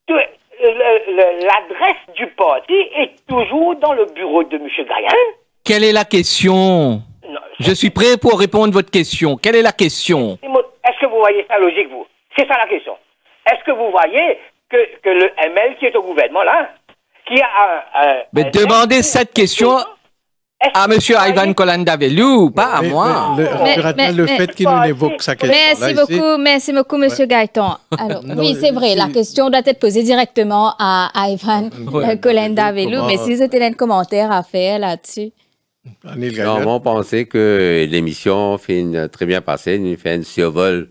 L'adresse du parti est toujours dans le bureau de M. Gaillan. Quelle est la question Je suis prêt pour répondre à votre question. Quelle est la question Est-ce que vous voyez ça logique, vous C'est ça la question. Est-ce que vous voyez que, le ML qui est au gouvernement là, qui a. Euh, euh, mais demandez cette question. À M. Ivan Kolandavelou, pas à moi. le, fait qu'il nous évoque sa question. Merci beaucoup, merci beaucoup, M. Gaëtan. Alors, [LAUGHS] oui, c'est vrai, la question doit être posée directement à Ivan ouais, mais si vous avez un commentaire à faire là-dessus. Non, on pensait que l'émission fait une, très bien passée, une fait un survol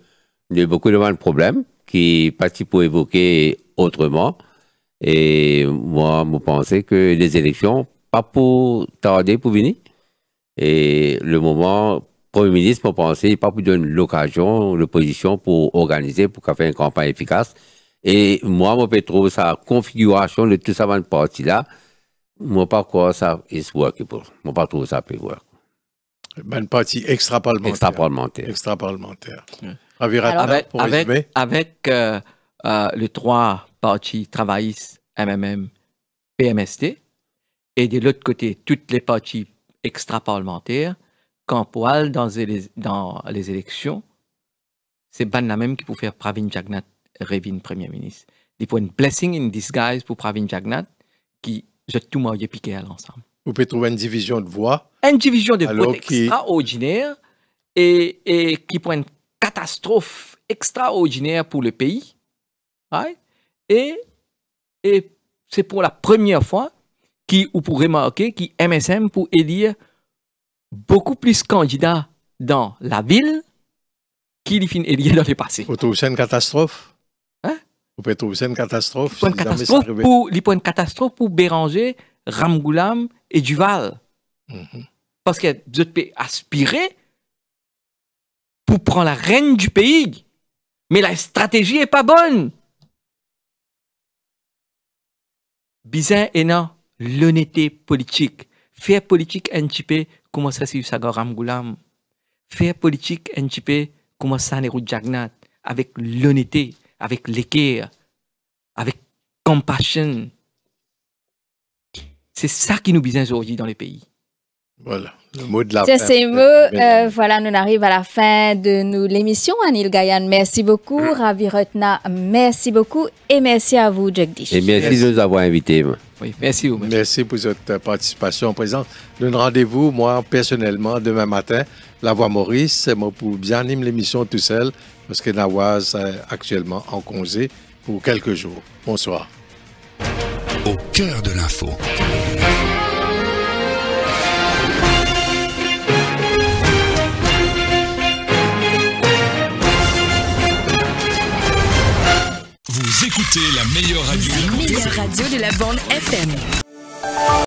de beaucoup de problèmes qui parti pour évoquer autrement. Et moi, je pensais que les élections, pas pour tarder, pour venir. Et le moment, Premier ministre, pour pensais pas pour donner l'occasion, l'opposition pour organiser, pour faire une campagne efficace. Et moi, je trouve sa configuration de tout ça dans parti-là, moi, pas quoi ça is workable. Moi, pas trouver ça peut work. Une ben, partie extra-parlementaire. Extra-parlementaire avec, avec, euh, euh, les trois partis travaillistes MMM, PMST, et de l'autre côté, toutes les parties extra-parlementaires, quand dans les, dans les élections, c'est Ban la même qui pour faire Pravin Jagnat, Révin Premier ministre. Il faut une blessing in disguise pour Pravin Jagnat, qui jette tout moyen piqué à l'ensemble. Vous pouvez trouver une division de voix. Une division de voix extraordinaire et, et qui pointe catastrophe extraordinaire pour le pays. Et, et c'est pour la première fois qui, vous pourrez remarquer que MSM pour élire beaucoup plus candidats dans la ville qu'il fin élire dans le passé. Vous trouvez une catastrophe hein? Vous pouvez trouver une catastrophe une catastrophe, pour, catastrophe Béranger, Ramgoulam et Duval. Mhm. Parce que vous pouvez aspirer pour prendre la reine du pays. Mais la stratégie n'est pas bonne. Bizarre et non, l'honnêteté politique. Faire politique NTP, comment ça c'est Sagaram Goulam. Faire politique NTP, comment ça n'est Jagnat. Avec l'honnêteté, avec l'équerre, avec compassion. C'est ça qui nous bizarre aujourd'hui dans les pays. Voilà mot Ces mots, euh, voilà, nous arrivons à la fin de nous, l'émission. Anil Gayan, merci beaucoup. Mm. Ravi Retna, merci beaucoup. Et merci à vous, Jagdish. Et merci, de nous avoir invités. Oui, merci vous. Merci pour votre euh, participation présente. nous rendez-vous, moi, personnellement, demain matin, La Voix Maurice. Moi, pour animer l'émission tout seul, parce que Nawaz est actuellement en congé pour quelques jours. Bonsoir. Au cœur de l'info. écoutez la meilleure radio. radio de la bande FM.